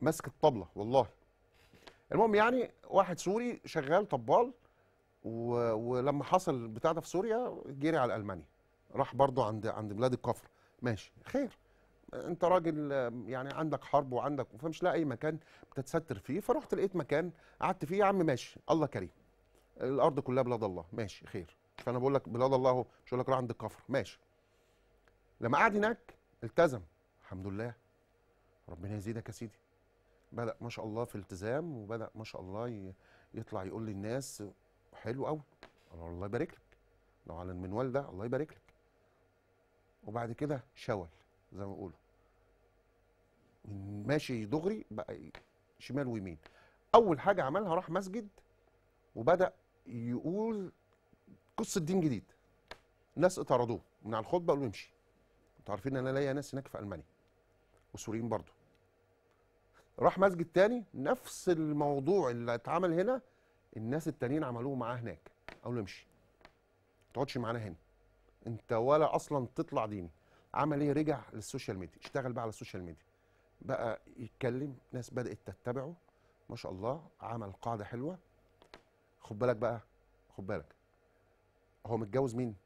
ماسك الطبله والله المهم يعني واحد سوري شغال طبال ولما حصل بتاع ده في سوريا جري على المانيا راح برضو عند عند بلاد الكفر ماشي خير انت راجل يعني عندك حرب وعندك فمش لاقي اي مكان بتتستر فيه فرحت لقيت مكان قعدت فيه يا عم ماشي الله كريم الارض كلها بلاد الله ماشي خير فانا بقول لك بلاد الله مش بقول لك راح عند الكفر ماشي لما قعد هناك التزم الحمد لله ربنا يزيدك يا سيدي بدا ما شاء الله في التزام وبدا ما شاء الله يطلع يقول للناس حلو قوي الله يبارك لك لو على المنوال ده الله يبارك لك وبعد كده شول زي ما بيقولوا ماشي دغري بقى شمال ويمين اول حاجه عملها راح مسجد وبدا يقول قصه دين جديد ناس اطردوه من على الخطبه قالوا امشي انتوا عارفين ان انا ليا ناس هناك في المانيا وسوريين برضو راح مسجد تاني نفس الموضوع اللي اتعمل هنا الناس التانيين عملوه معاه هناك قالوا له امشي ما تقعدش معانا هنا انت ولا اصلا تطلع ديني عمل ايه رجع للسوشيال ميديا اشتغل بقى على السوشيال ميديا بقى يتكلم ناس بدات تتبعه ما شاء الله عمل قاعده حلوه خد بالك بقى خد بالك هو متجوز مين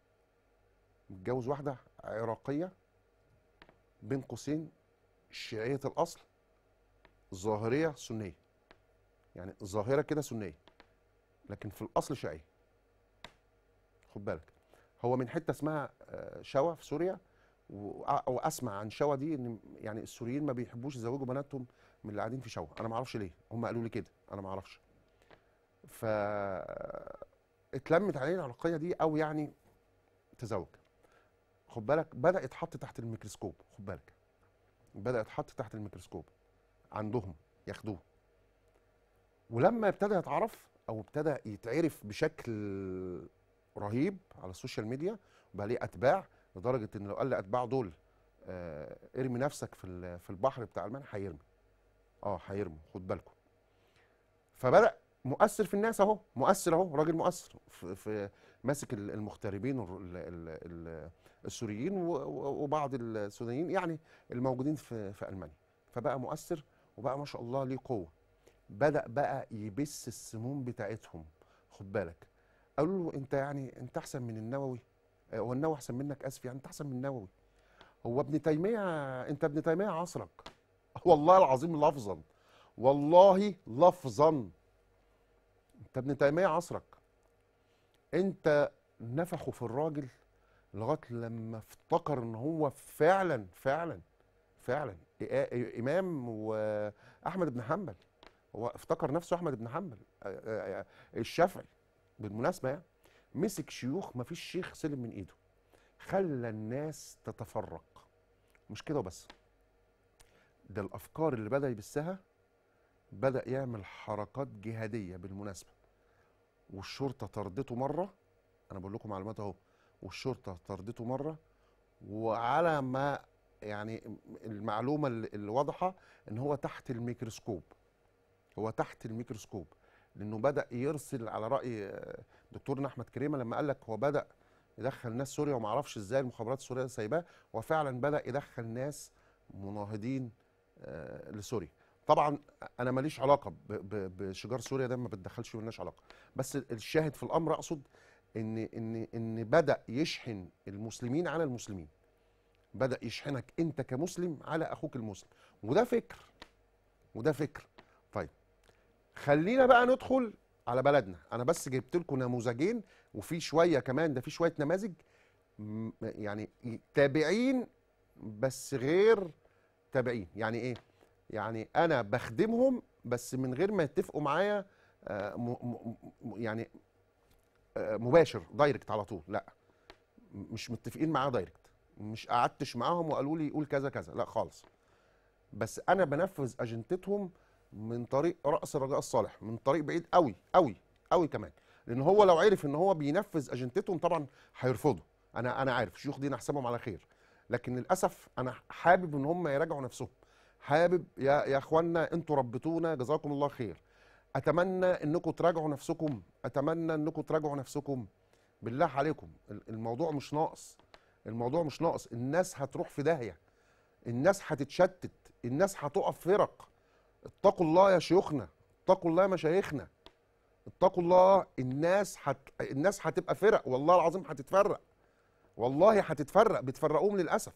متجوز واحده عراقيه بين قوسين شيعيه الاصل ظاهريه سنيه يعني ظاهره كده سنيه لكن في الاصل شيعي خد بالك هو من حته اسمها آه، شوا في سوريا واسمع عن شوا دي ان يعني السوريين ما بيحبوش يزوجوا بناتهم من اللي قاعدين في شوا انا ما اعرفش ليه هم قالوا لي كده انا ما اعرفش ف اتلمت عليه العرقيه دي او يعني تزوج خد بالك بدا يتحط تحت الميكروسكوب خد بالك بدا يتحط تحت الميكروسكوب عندهم ياخدوه ولما ابتدى يتعرف او ابتدى يتعرف بشكل رهيب على السوشيال ميديا بقى ليه اتباع لدرجه ان لو قال اتباع دول آه ارمي نفسك في في البحر بتاع المال هيرمي اه هيرمي خد بالكم فبدا مؤثر في الناس اهو مؤثر اهو راجل مؤثر في, في ماسك المغتربين السوريين وبعض السودانيين يعني الموجودين في في المانيا فبقى مؤثر وبقى ما شاء الله ليه قوه بدا بقى يبث السموم بتاعتهم خد بالك قالوا له انت يعني انت احسن من النووي آه، هو النووي احسن منك اسف يعني انت احسن من النووي هو ابن تيميه انت ابن تيميه عصرك [LAUGHS] والله العظيم لفظا والله لفظا انت ابن تيميه عصرك انت نفخوا في الراجل لغايه لما افتكر ان هو فعلا فعلا فعلا امام واحمد بن حنبل هو افتكر نفسه احمد بن حنبل آه، آه، آه، الشافعي بالمناسبه يعني مسك شيوخ ما فيش شيخ سلم من ايده خلى الناس تتفرق مش كده وبس ده الافكار اللي بدا يبثها بدا يعمل حركات جهاديه بالمناسبه والشرطه طردته مره انا بقول لكم معلومات اهو والشرطه طردته مره وعلى ما يعني المعلومه الواضحه ان هو تحت الميكروسكوب هو تحت الميكروسكوب لانه بدا يرسل على راي آه، دكتورنا احمد كريمه لما قال لك هو بدا يدخل ناس سوريا وما اعرفش ازاي المخابرات السوريه سايباه وفعلا بدا يدخل ناس مناهضين آه، لسوريا طبعا انا ماليش علاقه بشجار سوريا ده ما بتدخلش ملناش علاقه بس الشاهد في الامر اقصد ان ان ان بدا يشحن المسلمين على المسلمين بدا يشحنك انت كمسلم على اخوك المسلم وده فكر وده فكر خلينا بقى ندخل على بلدنا انا بس جبت لكم نموذجين وفي شويه كمان ده في شويه نماذج يعني تابعين بس غير تابعين يعني ايه يعني انا بخدمهم بس من غير ما يتفقوا معايا آه، يعني آه، مباشر دايركت على طول لا مش متفقين معاه دايركت مش قعدتش معاهم وقالوا لي قول كذا كذا لا خالص بس انا بنفذ اجندتهم من طريق راس الرجاء الصالح من طريق بعيد قوي قوي قوي كمان لان هو لو عرف ان هو بينفذ اجندتهم طبعا هيرفضوا انا انا عارف الشيوخ دي نحسبهم على خير لكن للاسف انا حابب ان هم يراجعوا نفسهم حابب يا يا اخوانا انتوا ربتونا جزاكم الله خير اتمنى انكم تراجعوا نفسكم اتمنى انكم تراجعوا نفسكم بالله عليكم الموضوع مش ناقص الموضوع مش ناقص الناس هتروح في داهيه الناس هتتشتت الناس هتقف فرق اتقوا الله يا شيوخنا اتقوا الله يا مشايخنا اتقوا الله الناس حت... الناس هتبقى فرق والله العظيم هتتفرق والله هتتفرق بتفرقوهم للاسف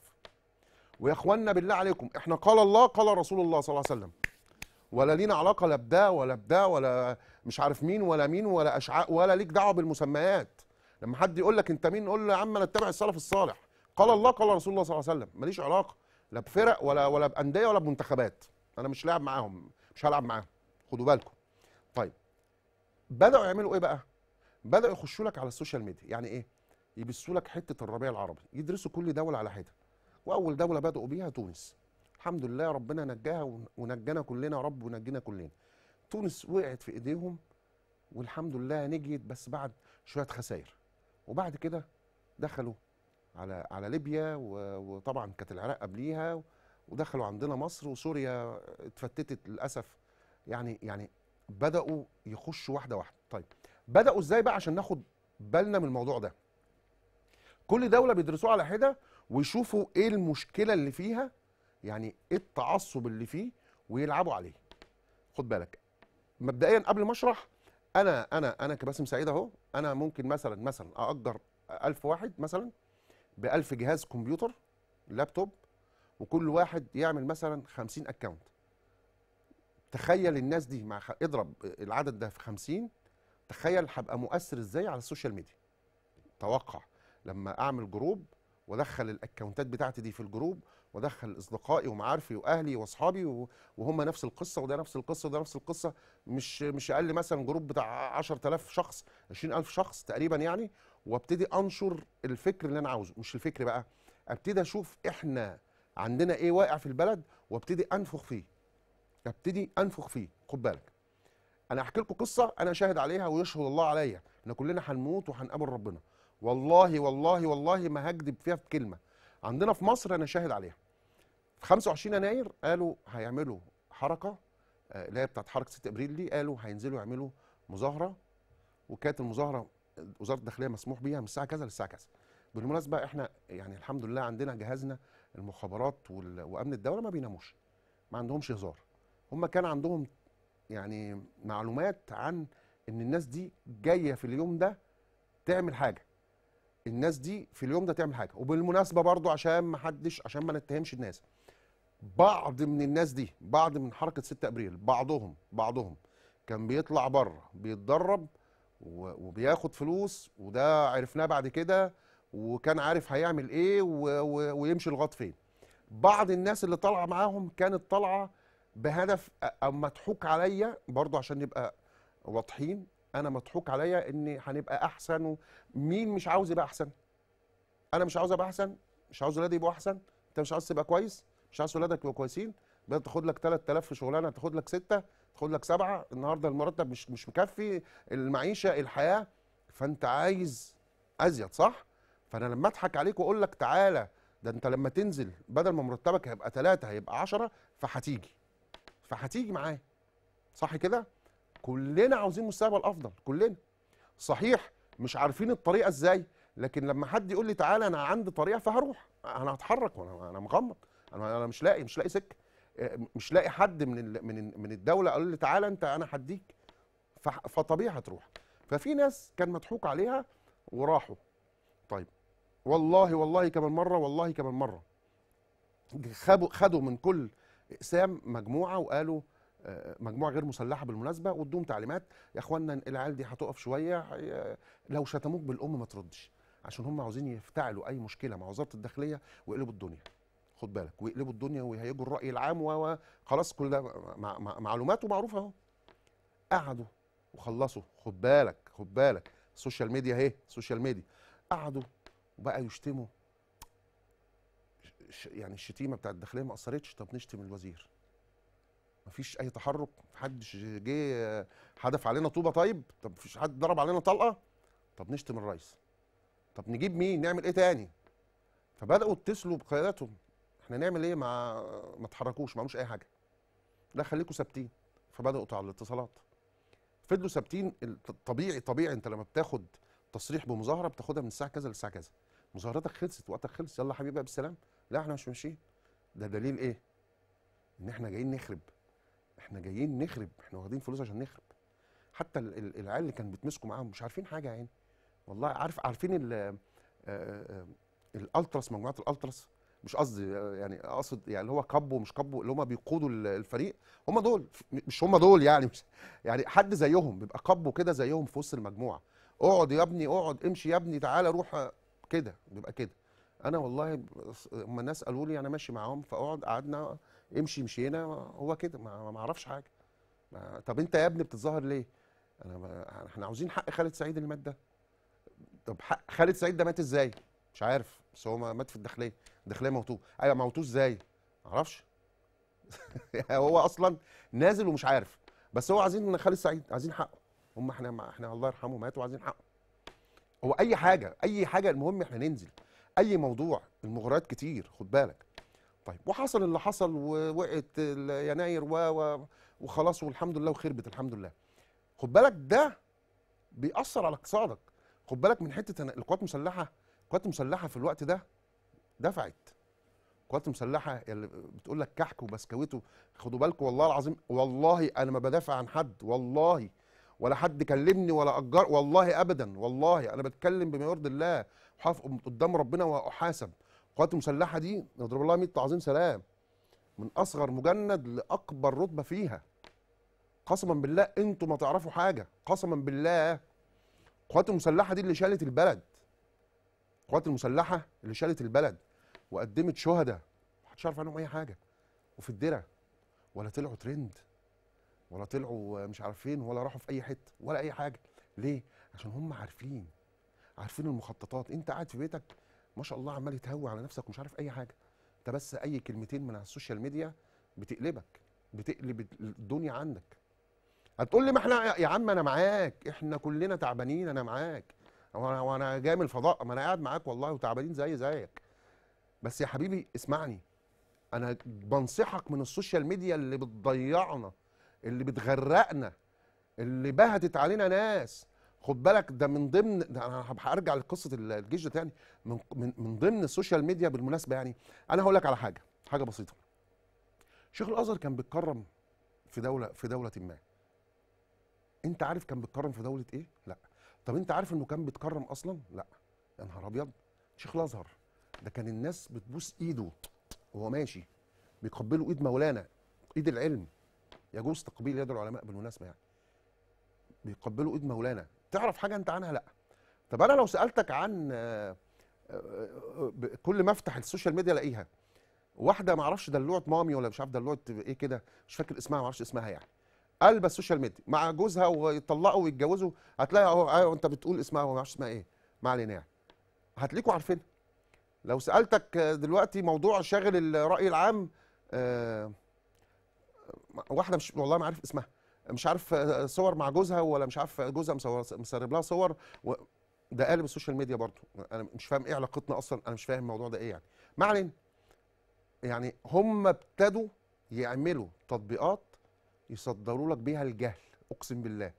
ويا اخوانا بالله عليكم احنا قال الله قال رسول الله صلى الله عليه وسلم ولا لينا علاقه لا بده ولا بده ولا مش عارف مين ولا مين ولا اشعاء ولا ليك دعوه بالمسميات لما حد يقول لك انت مين قول له يا عم انا اتبع السلف الصالح قال الله قال رسول الله صلى الله عليه وسلم ماليش علاقه لا بفرق ولا ولا بانديه ولا بمنتخبات انا مش لاعب معاهم مش هلعب معاهم خدوا بالكم طيب بداوا يعملوا ايه بقى بداوا يخشوا لك على السوشيال ميديا يعني ايه يبثوا لك حته الربيع العربي يدرسوا كل دوله على حده واول دوله بداوا بيها تونس الحمد لله ربنا نجاها ونجانا كلنا يا رب ونجينا كلنا تونس وقعت في ايديهم والحمد لله نجيت بس بعد شويه خسائر وبعد كده دخلوا على على ليبيا وطبعا كانت العراق قبليها ودخلوا عندنا مصر وسوريا اتفتتت للاسف يعني يعني بداوا يخشوا واحده واحده طيب بداوا ازاي بقى عشان ناخد بالنا من الموضوع ده كل دوله بيدرسوه على حده ويشوفوا ايه المشكله اللي فيها يعني ايه التعصب اللي فيه ويلعبوا عليه خد بالك مبدئيا قبل ما اشرح انا انا انا كباسم سعيد اهو انا ممكن مثلا مثلا ااجر 1000 واحد مثلا ب 1000 جهاز كمبيوتر لابتوب وكل واحد يعمل مثلا 50 اكونت تخيل الناس دي مع اضرب العدد ده في 50 تخيل هبقى مؤثر ازاي على السوشيال ميديا توقع لما اعمل جروب وادخل الاكونتات بتاعتي دي في الجروب وادخل اصدقائي ومعارفي واهلي واصحابي وهم نفس القصه وده نفس القصه وده نفس القصه مش مش اقل مثلا جروب بتاع 10000 شخص 20000 شخص تقريبا يعني وابتدي انشر الفكر اللي انا عاوزه مش الفكر بقى ابتدي اشوف احنا عندنا ايه واقع في البلد وابتدي انفخ فيه ابتدي انفخ فيه خد بالك انا احكي لكم قصه انا شاهد عليها ويشهد الله عليا احنا كلنا هنموت وهنقابل ربنا والله والله والله ما هكذب فيها في كلمه عندنا في مصر انا شاهد عليها في 25 يناير قالوا هيعملوا حركه آه، اللي هي بتاعت حركه 6 ابريل دي قالوا هينزلوا يعملوا مظاهره وكانت المظاهره وزاره الداخليه مسموح بيها من الساعه كذا للساعه كذا بالمناسبه احنا يعني الحمد لله عندنا جهازنا المخابرات وامن الدوله ما بيناموش ما عندهمش هزار هم كان عندهم يعني معلومات عن ان الناس دي جايه في اليوم ده تعمل حاجه الناس دي في اليوم ده تعمل حاجه وبالمناسبه برضو عشان ما حدش عشان ما نتهمش الناس بعض من الناس دي بعض من حركه 6 ابريل بعضهم بعضهم كان بيطلع بره بيتدرب وبياخد فلوس وده عرفناه بعد كده وكان عارف هيعمل ايه ويمشي لغايه فين بعض الناس اللي طالعه معاهم كانت طالعه بهدف او مضحوك عليا برضو عشان نبقى واضحين انا مضحوك عليا ان هنبقى احسن مين مش عاوز يبقى احسن انا مش عاوز ابقى احسن مش عاوز ولادي يبقوا احسن انت مش عاوز تبقى كويس مش عاوز ولادك يبقوا كويسين بدل تاخد لك 3000 في شغلانه تاخد لك سته تاخد لك سبعه النهارده المرتب مش مش مكفي المعيشه الحياه فانت عايز ازيد صح فانا لما اضحك عليك واقول لك تعالى ده انت لما تنزل بدل ما مرتبك هيبقى ثلاثة هيبقى عشرة فهتيجي فهتيجي معاه صح كده كلنا عاوزين مستقبل افضل كلنا صحيح مش عارفين الطريقه ازاي لكن لما حد يقول لي تعالى انا عندي طريقه فهروح انا هتحرك وانا انا مغمض انا انا مش لاقي مش لاقي سكه آه، مش لاقي حد من من من الدوله قال لي تعالى انت انا هديك فطبيعي هتروح ففي ناس كان مضحوك عليها وراحوا والله والله كمان مره والله كمان مره خدوا من كل اقسام مجموعه وقالوا آه، مجموعه غير مسلحه بالمناسبه وادوهم تعليمات يا اخوانا العيال دي هتقف شويه آه، لو شتموك بالام ما تردش عشان هم عاوزين يفتعلوا اي مشكله مع وزاره الداخليه ويقلبوا الدنيا خد بالك ويقلبوا الدنيا ويهيجوا الراي العام وخلاص كل ده معلوماته معروفه اهو قعدوا وخلصوا خد بالك خد بالك السوشيال ميديا اهي السوشيال ميديا قعدوا وبقى يشتموا يعني الشتيمه بتاعت الداخليه ما اثرتش طب نشتم الوزير مفيش اي تحرك محدش جه حدف علينا طوبه طيب طب مفيش حد ضرب علينا طلقه طب نشتم الرئيس طب نجيب مين نعمل ايه تاني فبداوا اتصلوا بقياداتهم احنا نعمل ايه مع ما تحركوش ما عملوش اي حاجه لا خليكم ثابتين فبداوا على الاتصالات فضلوا ثابتين طبيعي طبيعي انت لما بتاخد تصريح بمظاهره بتاخدها من الساعه كذا للساعه كذا مظاهرتك خلصت وقتك خلص يلا حبيبي بالسلام لا احنا مش ماشيين ده دليل ايه ان احنا جايين نخرب احنا جايين نخرب احنا واخدين فلوس عشان نخرب حتى العيال اللي كان بيتمسكوا معاهم مش عارفين حاجه يعني والله عارف عارفين ال آه، آه، آه، الالتراس مجموعه الالتراس مش قصدي يعني اقصد يعني اللي هو كب ومش كب اللي هم بيقودوا الفريق هم دول مش هم دول يعني مش [LAUGHS] يعني حد زيهم بيبقى كب كده زيهم في وسط المجموعه اقعد يا ابني اقعد امشي يا ابني تعالى روح كده بيبقى كده انا والله هم الناس قالوا لي انا ماشي معاهم فاقعد قعدنا امشي مشينا هو كده ما اعرفش حاجه ما طب انت يا ابني بتتظاهر ليه؟ انا احنا عاوزين حق خالد سعيد اللي مات ده طب حق خالد سعيد ده مات ازاي؟ مش عارف بس هو مات في الداخليه الداخليه موتوه ايوه موتوه ازاي؟ ما اعرفش [LAUGHS] هو اصلا نازل ومش عارف بس هو عايزين خالد سعيد عايزين حقه هم احنا احنا الله يرحمه مات وعايزين حقه هو اي حاجه اي حاجه المهم احنا ننزل اي موضوع المغريات كتير خد بالك طيب وحصل اللي حصل ووقعت يناير و وخلاص والحمد لله وخربت الحمد لله خد بالك ده بيأثر على اقتصادك خد بالك من حته القوات المسلحه القوات المسلحه في الوقت ده دفعت القوات المسلحه اللي بتقول لك كحك وبسكويته خدوا بالكم والله العظيم والله انا ما بدافع عن حد والله ولا حد كلمني ولا اجر والله ابدا والله انا بتكلم بما يرضي الله وهقف قدام ربنا واحاسب القوات المسلحه دي نضرب الله 100 تعظيم سلام من اصغر مجند لاكبر رتبه فيها قسما بالله انتوا ما تعرفوا حاجه قسما بالله القوات المسلحه دي اللي شالت البلد القوات المسلحه اللي شالت البلد وقدمت شهداء محدش عارف عنهم اي حاجه وفي الدرع ولا طلعوا ترند ولا طلعوا مش عارفين ولا راحوا في اي حته ولا اي حاجه ليه عشان هم عارفين عارفين المخططات انت قاعد في بيتك ما شاء الله عمال يتهوى على نفسك ومش عارف اي حاجه انت بس اي كلمتين من على السوشيال ميديا بتقلبك بتقلب الدنيا عندك هتقول لي ما احنا يا عم انا معاك احنا كلنا تعبانين انا معاك وانا وانا جاي من الفضاء ما انا قاعد معاك والله وتعبانين زي زيك بس يا حبيبي اسمعني انا بنصحك من السوشيال ميديا اللي بتضيعنا اللي بتغرقنا اللي بهتت علينا ناس خد بالك ده من ضمن ده انا هرجع لقصه الجيش ده تاني من من, من ضمن السوشيال ميديا بالمناسبه يعني انا هقول لك على حاجه حاجه بسيطه شيخ الازهر كان بيتكرم في دوله في دوله ما انت عارف كان بيتكرم في دوله ايه لا طب انت عارف انه كان بيتكرم اصلا لا يا نهار ابيض شيخ الازهر ده كان الناس بتبوس ايده وهو ماشي بيقبلوا ايد مولانا ايد العلم يجوز تقبيل يد العلماء بالمناسبه يعني بيقبلوا ايد مولانا تعرف حاجه انت عنها لا طب انا لو سالتك عن آه، آه، آه، كل ما افتح السوشيال ميديا الاقيها واحده ما اعرفش دلوعه مامي ولا مش عارف دلوعه ايه كده مش فاكر اسمها ما اعرفش اسمها يعني قلبه السوشيال ميديا مع جوزها ويطلقوا ويتجوزوا هتلاقي اهو أيوة انت بتقول اسمها وما اعرفش اسمها ايه ما علينا يعني هتلاقيكوا عارفينها لو سالتك دلوقتي موضوع شاغل الراي العام آه واحده مش والله ما عارف اسمها مش عارف آه، صور مع جوزها ولا مش عارف آه، جوزها مسرب لها صور و... ده قالب السوشيال ميديا برضه انا مش فاهم ايه علاقتنا اصلا انا مش فاهم الموضوع ده ايه يعني ما علينا يعني هم ابتدوا يعملوا تطبيقات يصدروا لك بيها الجهل اقسم بالله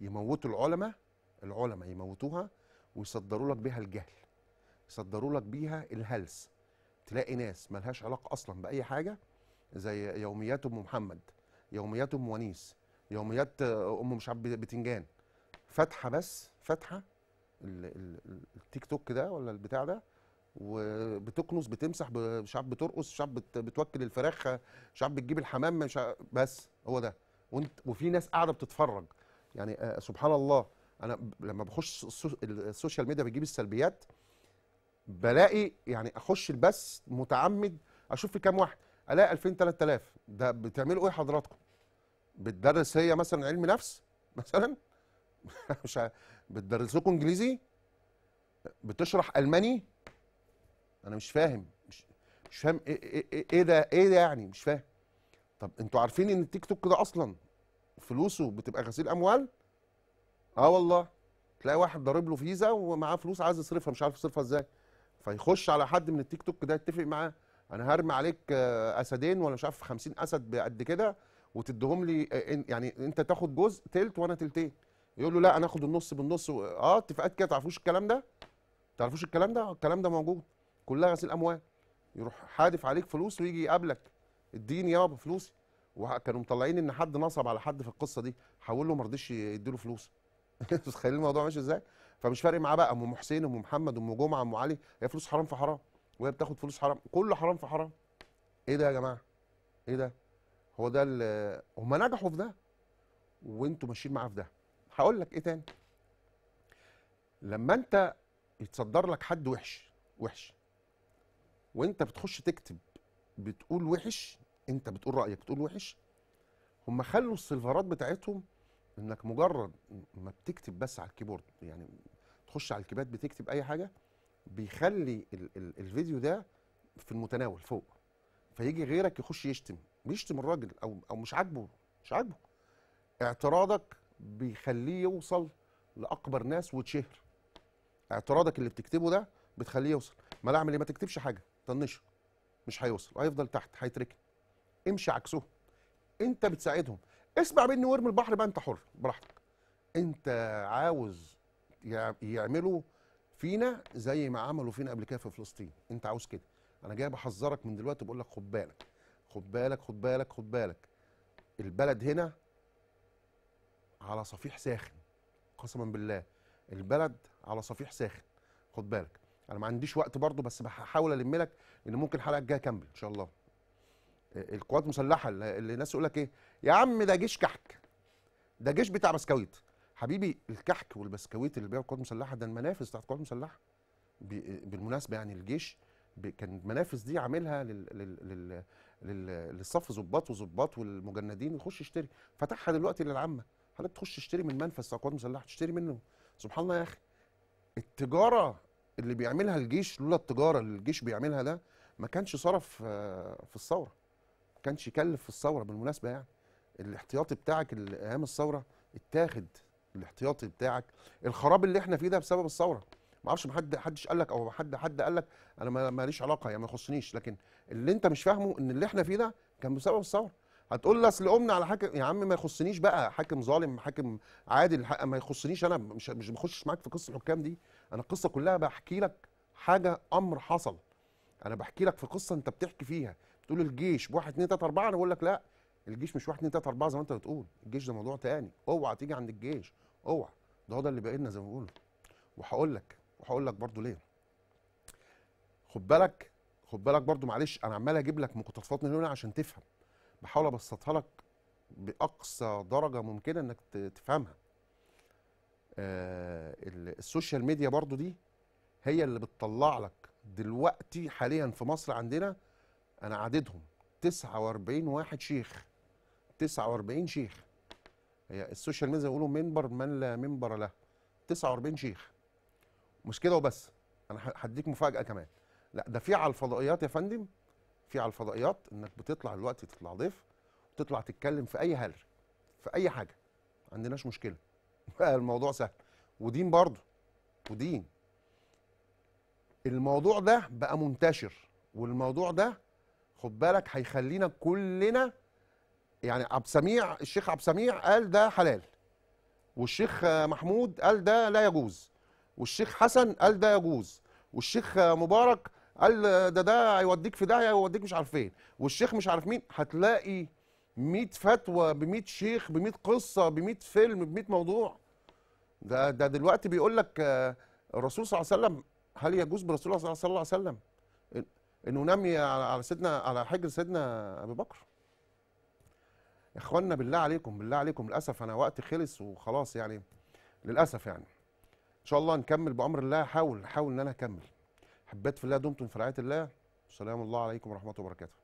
يموتوا العلماء العلماء يموتوها ويصدروا لك بيها الجهل يصدروا لك بيها الهلس تلاقي ناس ملهاش علاقه اصلا باي حاجه زي يوميات ام محمد يوميات ام ونيس يوميات آه، ام مش عارف بتنجان فاتحه بس فاتحه التيك توك ده ولا البتاع ده وبتكنس بتمسح مش عارف بترقص مش عارف بتوكل الفراخ مش عارف بتجيب الحمام مش بس هو ده وانت وفي ناس قاعده بتتفرج يعني آه، سبحان الله انا لما بخش السوشيال ميديا بجيب السلبيات بلاقي يعني اخش البث متعمد اشوف في كام واحد الاقي 2000 3000 ده بتعملوا ايه حضراتكم؟ بتدرس هي مثلا علم نفس مثلا؟ [LAUGHS] مش ع... بتدرس لكم انجليزي؟ بتشرح الماني؟ انا مش فاهم مش, مش فاهم ايه, ايه, ايه, ايه ده ايه ده يعني مش فاهم طب انتوا عارفين ان التيك توك ده اصلا فلوسه بتبقى غسيل اموال؟ اه والله تلاقي واحد ضارب له فيزا ومعاه فلوس عايز يصرفها مش عارف يصرفها ازاي فيخش على حد من التيك توك ده يتفق معاه انا هرمي عليك آه، اسدين ولا مش عارف 50 اسد بقد كده وتديهم لي آه، يعني انت تاخد جزء تلت وانا تلتين يقول له لا انا اخد النص بالنص و... اه اتفاقات كده تعرفوش الكلام ده تعرفوش الكلام ده الكلام ده موجود كلها غسيل اموال يروح حادف عليك فلوس ويجي يقابلك اديني يابا فلوسي وكانوا مطلعين ان حد نصب على حد في القصه دي حاول له ما رضيش يديله فلوس [LAUGHS] تخيل الموضوع ماشي ازاي فمش فارق معاه بقى ام حسين ام محمد ام جمعه ام علي هي فلوس حرام في حرام وهي بتاخد فلوس حرام كله حرام في حرام ايه ده يا جماعه ايه ده هو ده هم نجحوا في ده وانتوا ماشيين معاه في ده هقول لك ايه تاني لما انت يتصدر لك حد وحش وحش وانت بتخش تكتب بتقول وحش انت بتقول رايك تقول وحش هم خلوا السيرفرات بتاعتهم انك مجرد ما بتكتب بس على الكيبورد يعني تخش على الكيبات بتكتب اي حاجه بيخلي ال ال الفيديو ده في المتناول فوق فيجي غيرك يخش يشتم بيشتم الراجل او او مش عاجبه مش عاجبه اعتراضك بيخليه يوصل لاكبر ناس وتشهر اعتراضك اللي بتكتبه ده بتخليه يوصل ما لا اعمل ايه ما تكتبش حاجه طنشه مش هيوصل هيفضل تحت هيترك امشي عكسهم انت بتساعدهم اسمع مني وارمي البحر بقى انت حر براحتك انت عاوز يعملوا فينا زي ما عملوا فينا قبل كده في فلسطين انت عاوز كده انا جاي بحذرك من دلوقتي بقول لك خد بالك خد بالك خد بالك خد بالك البلد هنا على صفيح ساخن قسما بالله البلد على صفيح ساخن خد بالك انا ما عنديش وقت برضه بس بحاول الم لك ان ممكن الحلقه الجايه اكمل ان شاء الله آه، القوات المسلحه اللي الناس يقول لك ايه يا عم ده جيش كحك ده جيش بتاع بسكويت حبيبي الكحك والبسكويت اللي بيبيعوا القوات المسلحه ده المنافس بتاعت القوات المسلحه بالمناسبه يعني الجيش كان المنافس دي عاملها للصف ظباط وظباط والمجندين يخش يشتري فتحها دلوقتي للعامه حضرتك تخش تشتري من منفس بتاع القوات المسلحه تشتري منه سبحان الله يا اخي التجاره اللي بيعملها الجيش لولا التجاره اللي الجيش بيعملها ده ما كانش صرف آه، في الثوره ما كانش يكلف في الثوره بالمناسبه يعني الاحتياطي بتاعك ايام الثوره اتاخد الاحتياطي بتاعك الخراب اللي احنا فيه ده بسبب الثوره ما اعرفش حد حدش قال لك او حد حد قال لك انا ماليش علاقه يعني ما يخصنيش لكن اللي انت مش فاهمه ان اللي احنا فيه ده كان بسبب الثوره هتقول لي اصل قمنا على حاكم يا عم ما يخصنيش بقى حاكم ظالم حاكم عادل ما يخصنيش انا مش مش بخشش معاك في قصه الحكام دي انا القصه كلها بحكي لك حاجه امر حصل انا بحكي لك في قصه انت بتحكي فيها بتقول الجيش بواحد 2 3 اربعه انا بقول لك لا الجيش مش 1 2 3 4 زي ما انت بتقول الجيش ده موضوع تاني اوعى تيجي عند الجيش اوعى ده هو ده اللي بقينا زي ما بيقولوا وهقول لك وهقول لك برضه ليه خد بالك خد بالك برضه معلش انا عمال اجيب لك مقتطفات من هنا عشان تفهم بحاول ابسطها لك باقصى درجه ممكنه انك تفهمها آه السوشيال ميديا برضو دي هي اللي بتطلع لك دلوقتي حاليا في مصر عندنا انا عددهم 49 واحد شيخ 49 شيخ هي السوشيال ميديا بيقولوا منبر من لا منبر له 49 شيخ مش كده وبس انا هديك مفاجاه كمان لا ده في على الفضائيات يا فندم في على الفضائيات انك بتطلع دلوقتي تطلع ضيف وتطلع تتكلم في اي هل في اي حاجه ما عندناش مشكله بقى [LAUGHS] الموضوع سهل ودين برضه ودين الموضوع ده بقى منتشر والموضوع ده خد بالك هيخلينا كلنا يعني عبد السميع الشيخ عبد السميع قال ده حلال والشيخ محمود قال ده لا يجوز والشيخ حسن قال ده يجوز والشيخ مبارك قال ده ده هيوديك في داهيه هيوديك مش عارف فين والشيخ مش عارف مين هتلاقي 100 فتوى ب 100 شيخ ب 100 قصه ب 100 فيلم ب 100 موضوع ده ده دلوقتي بيقول لك الرسول صلى الله عليه وسلم هل يجوز برسول الله صلى الله عليه وسلم انه نمي على سيدنا على حجر سيدنا ابي بكر يا اخوانا بالله عليكم بالله عليكم للاسف انا وقت خلص وخلاص يعني للاسف يعني ان شاء الله نكمل بامر الله حاول حاول ان انا اكمل حبيت في الله دمتم في رعايه الله السلام الله عليكم ورحمه الله وبركاته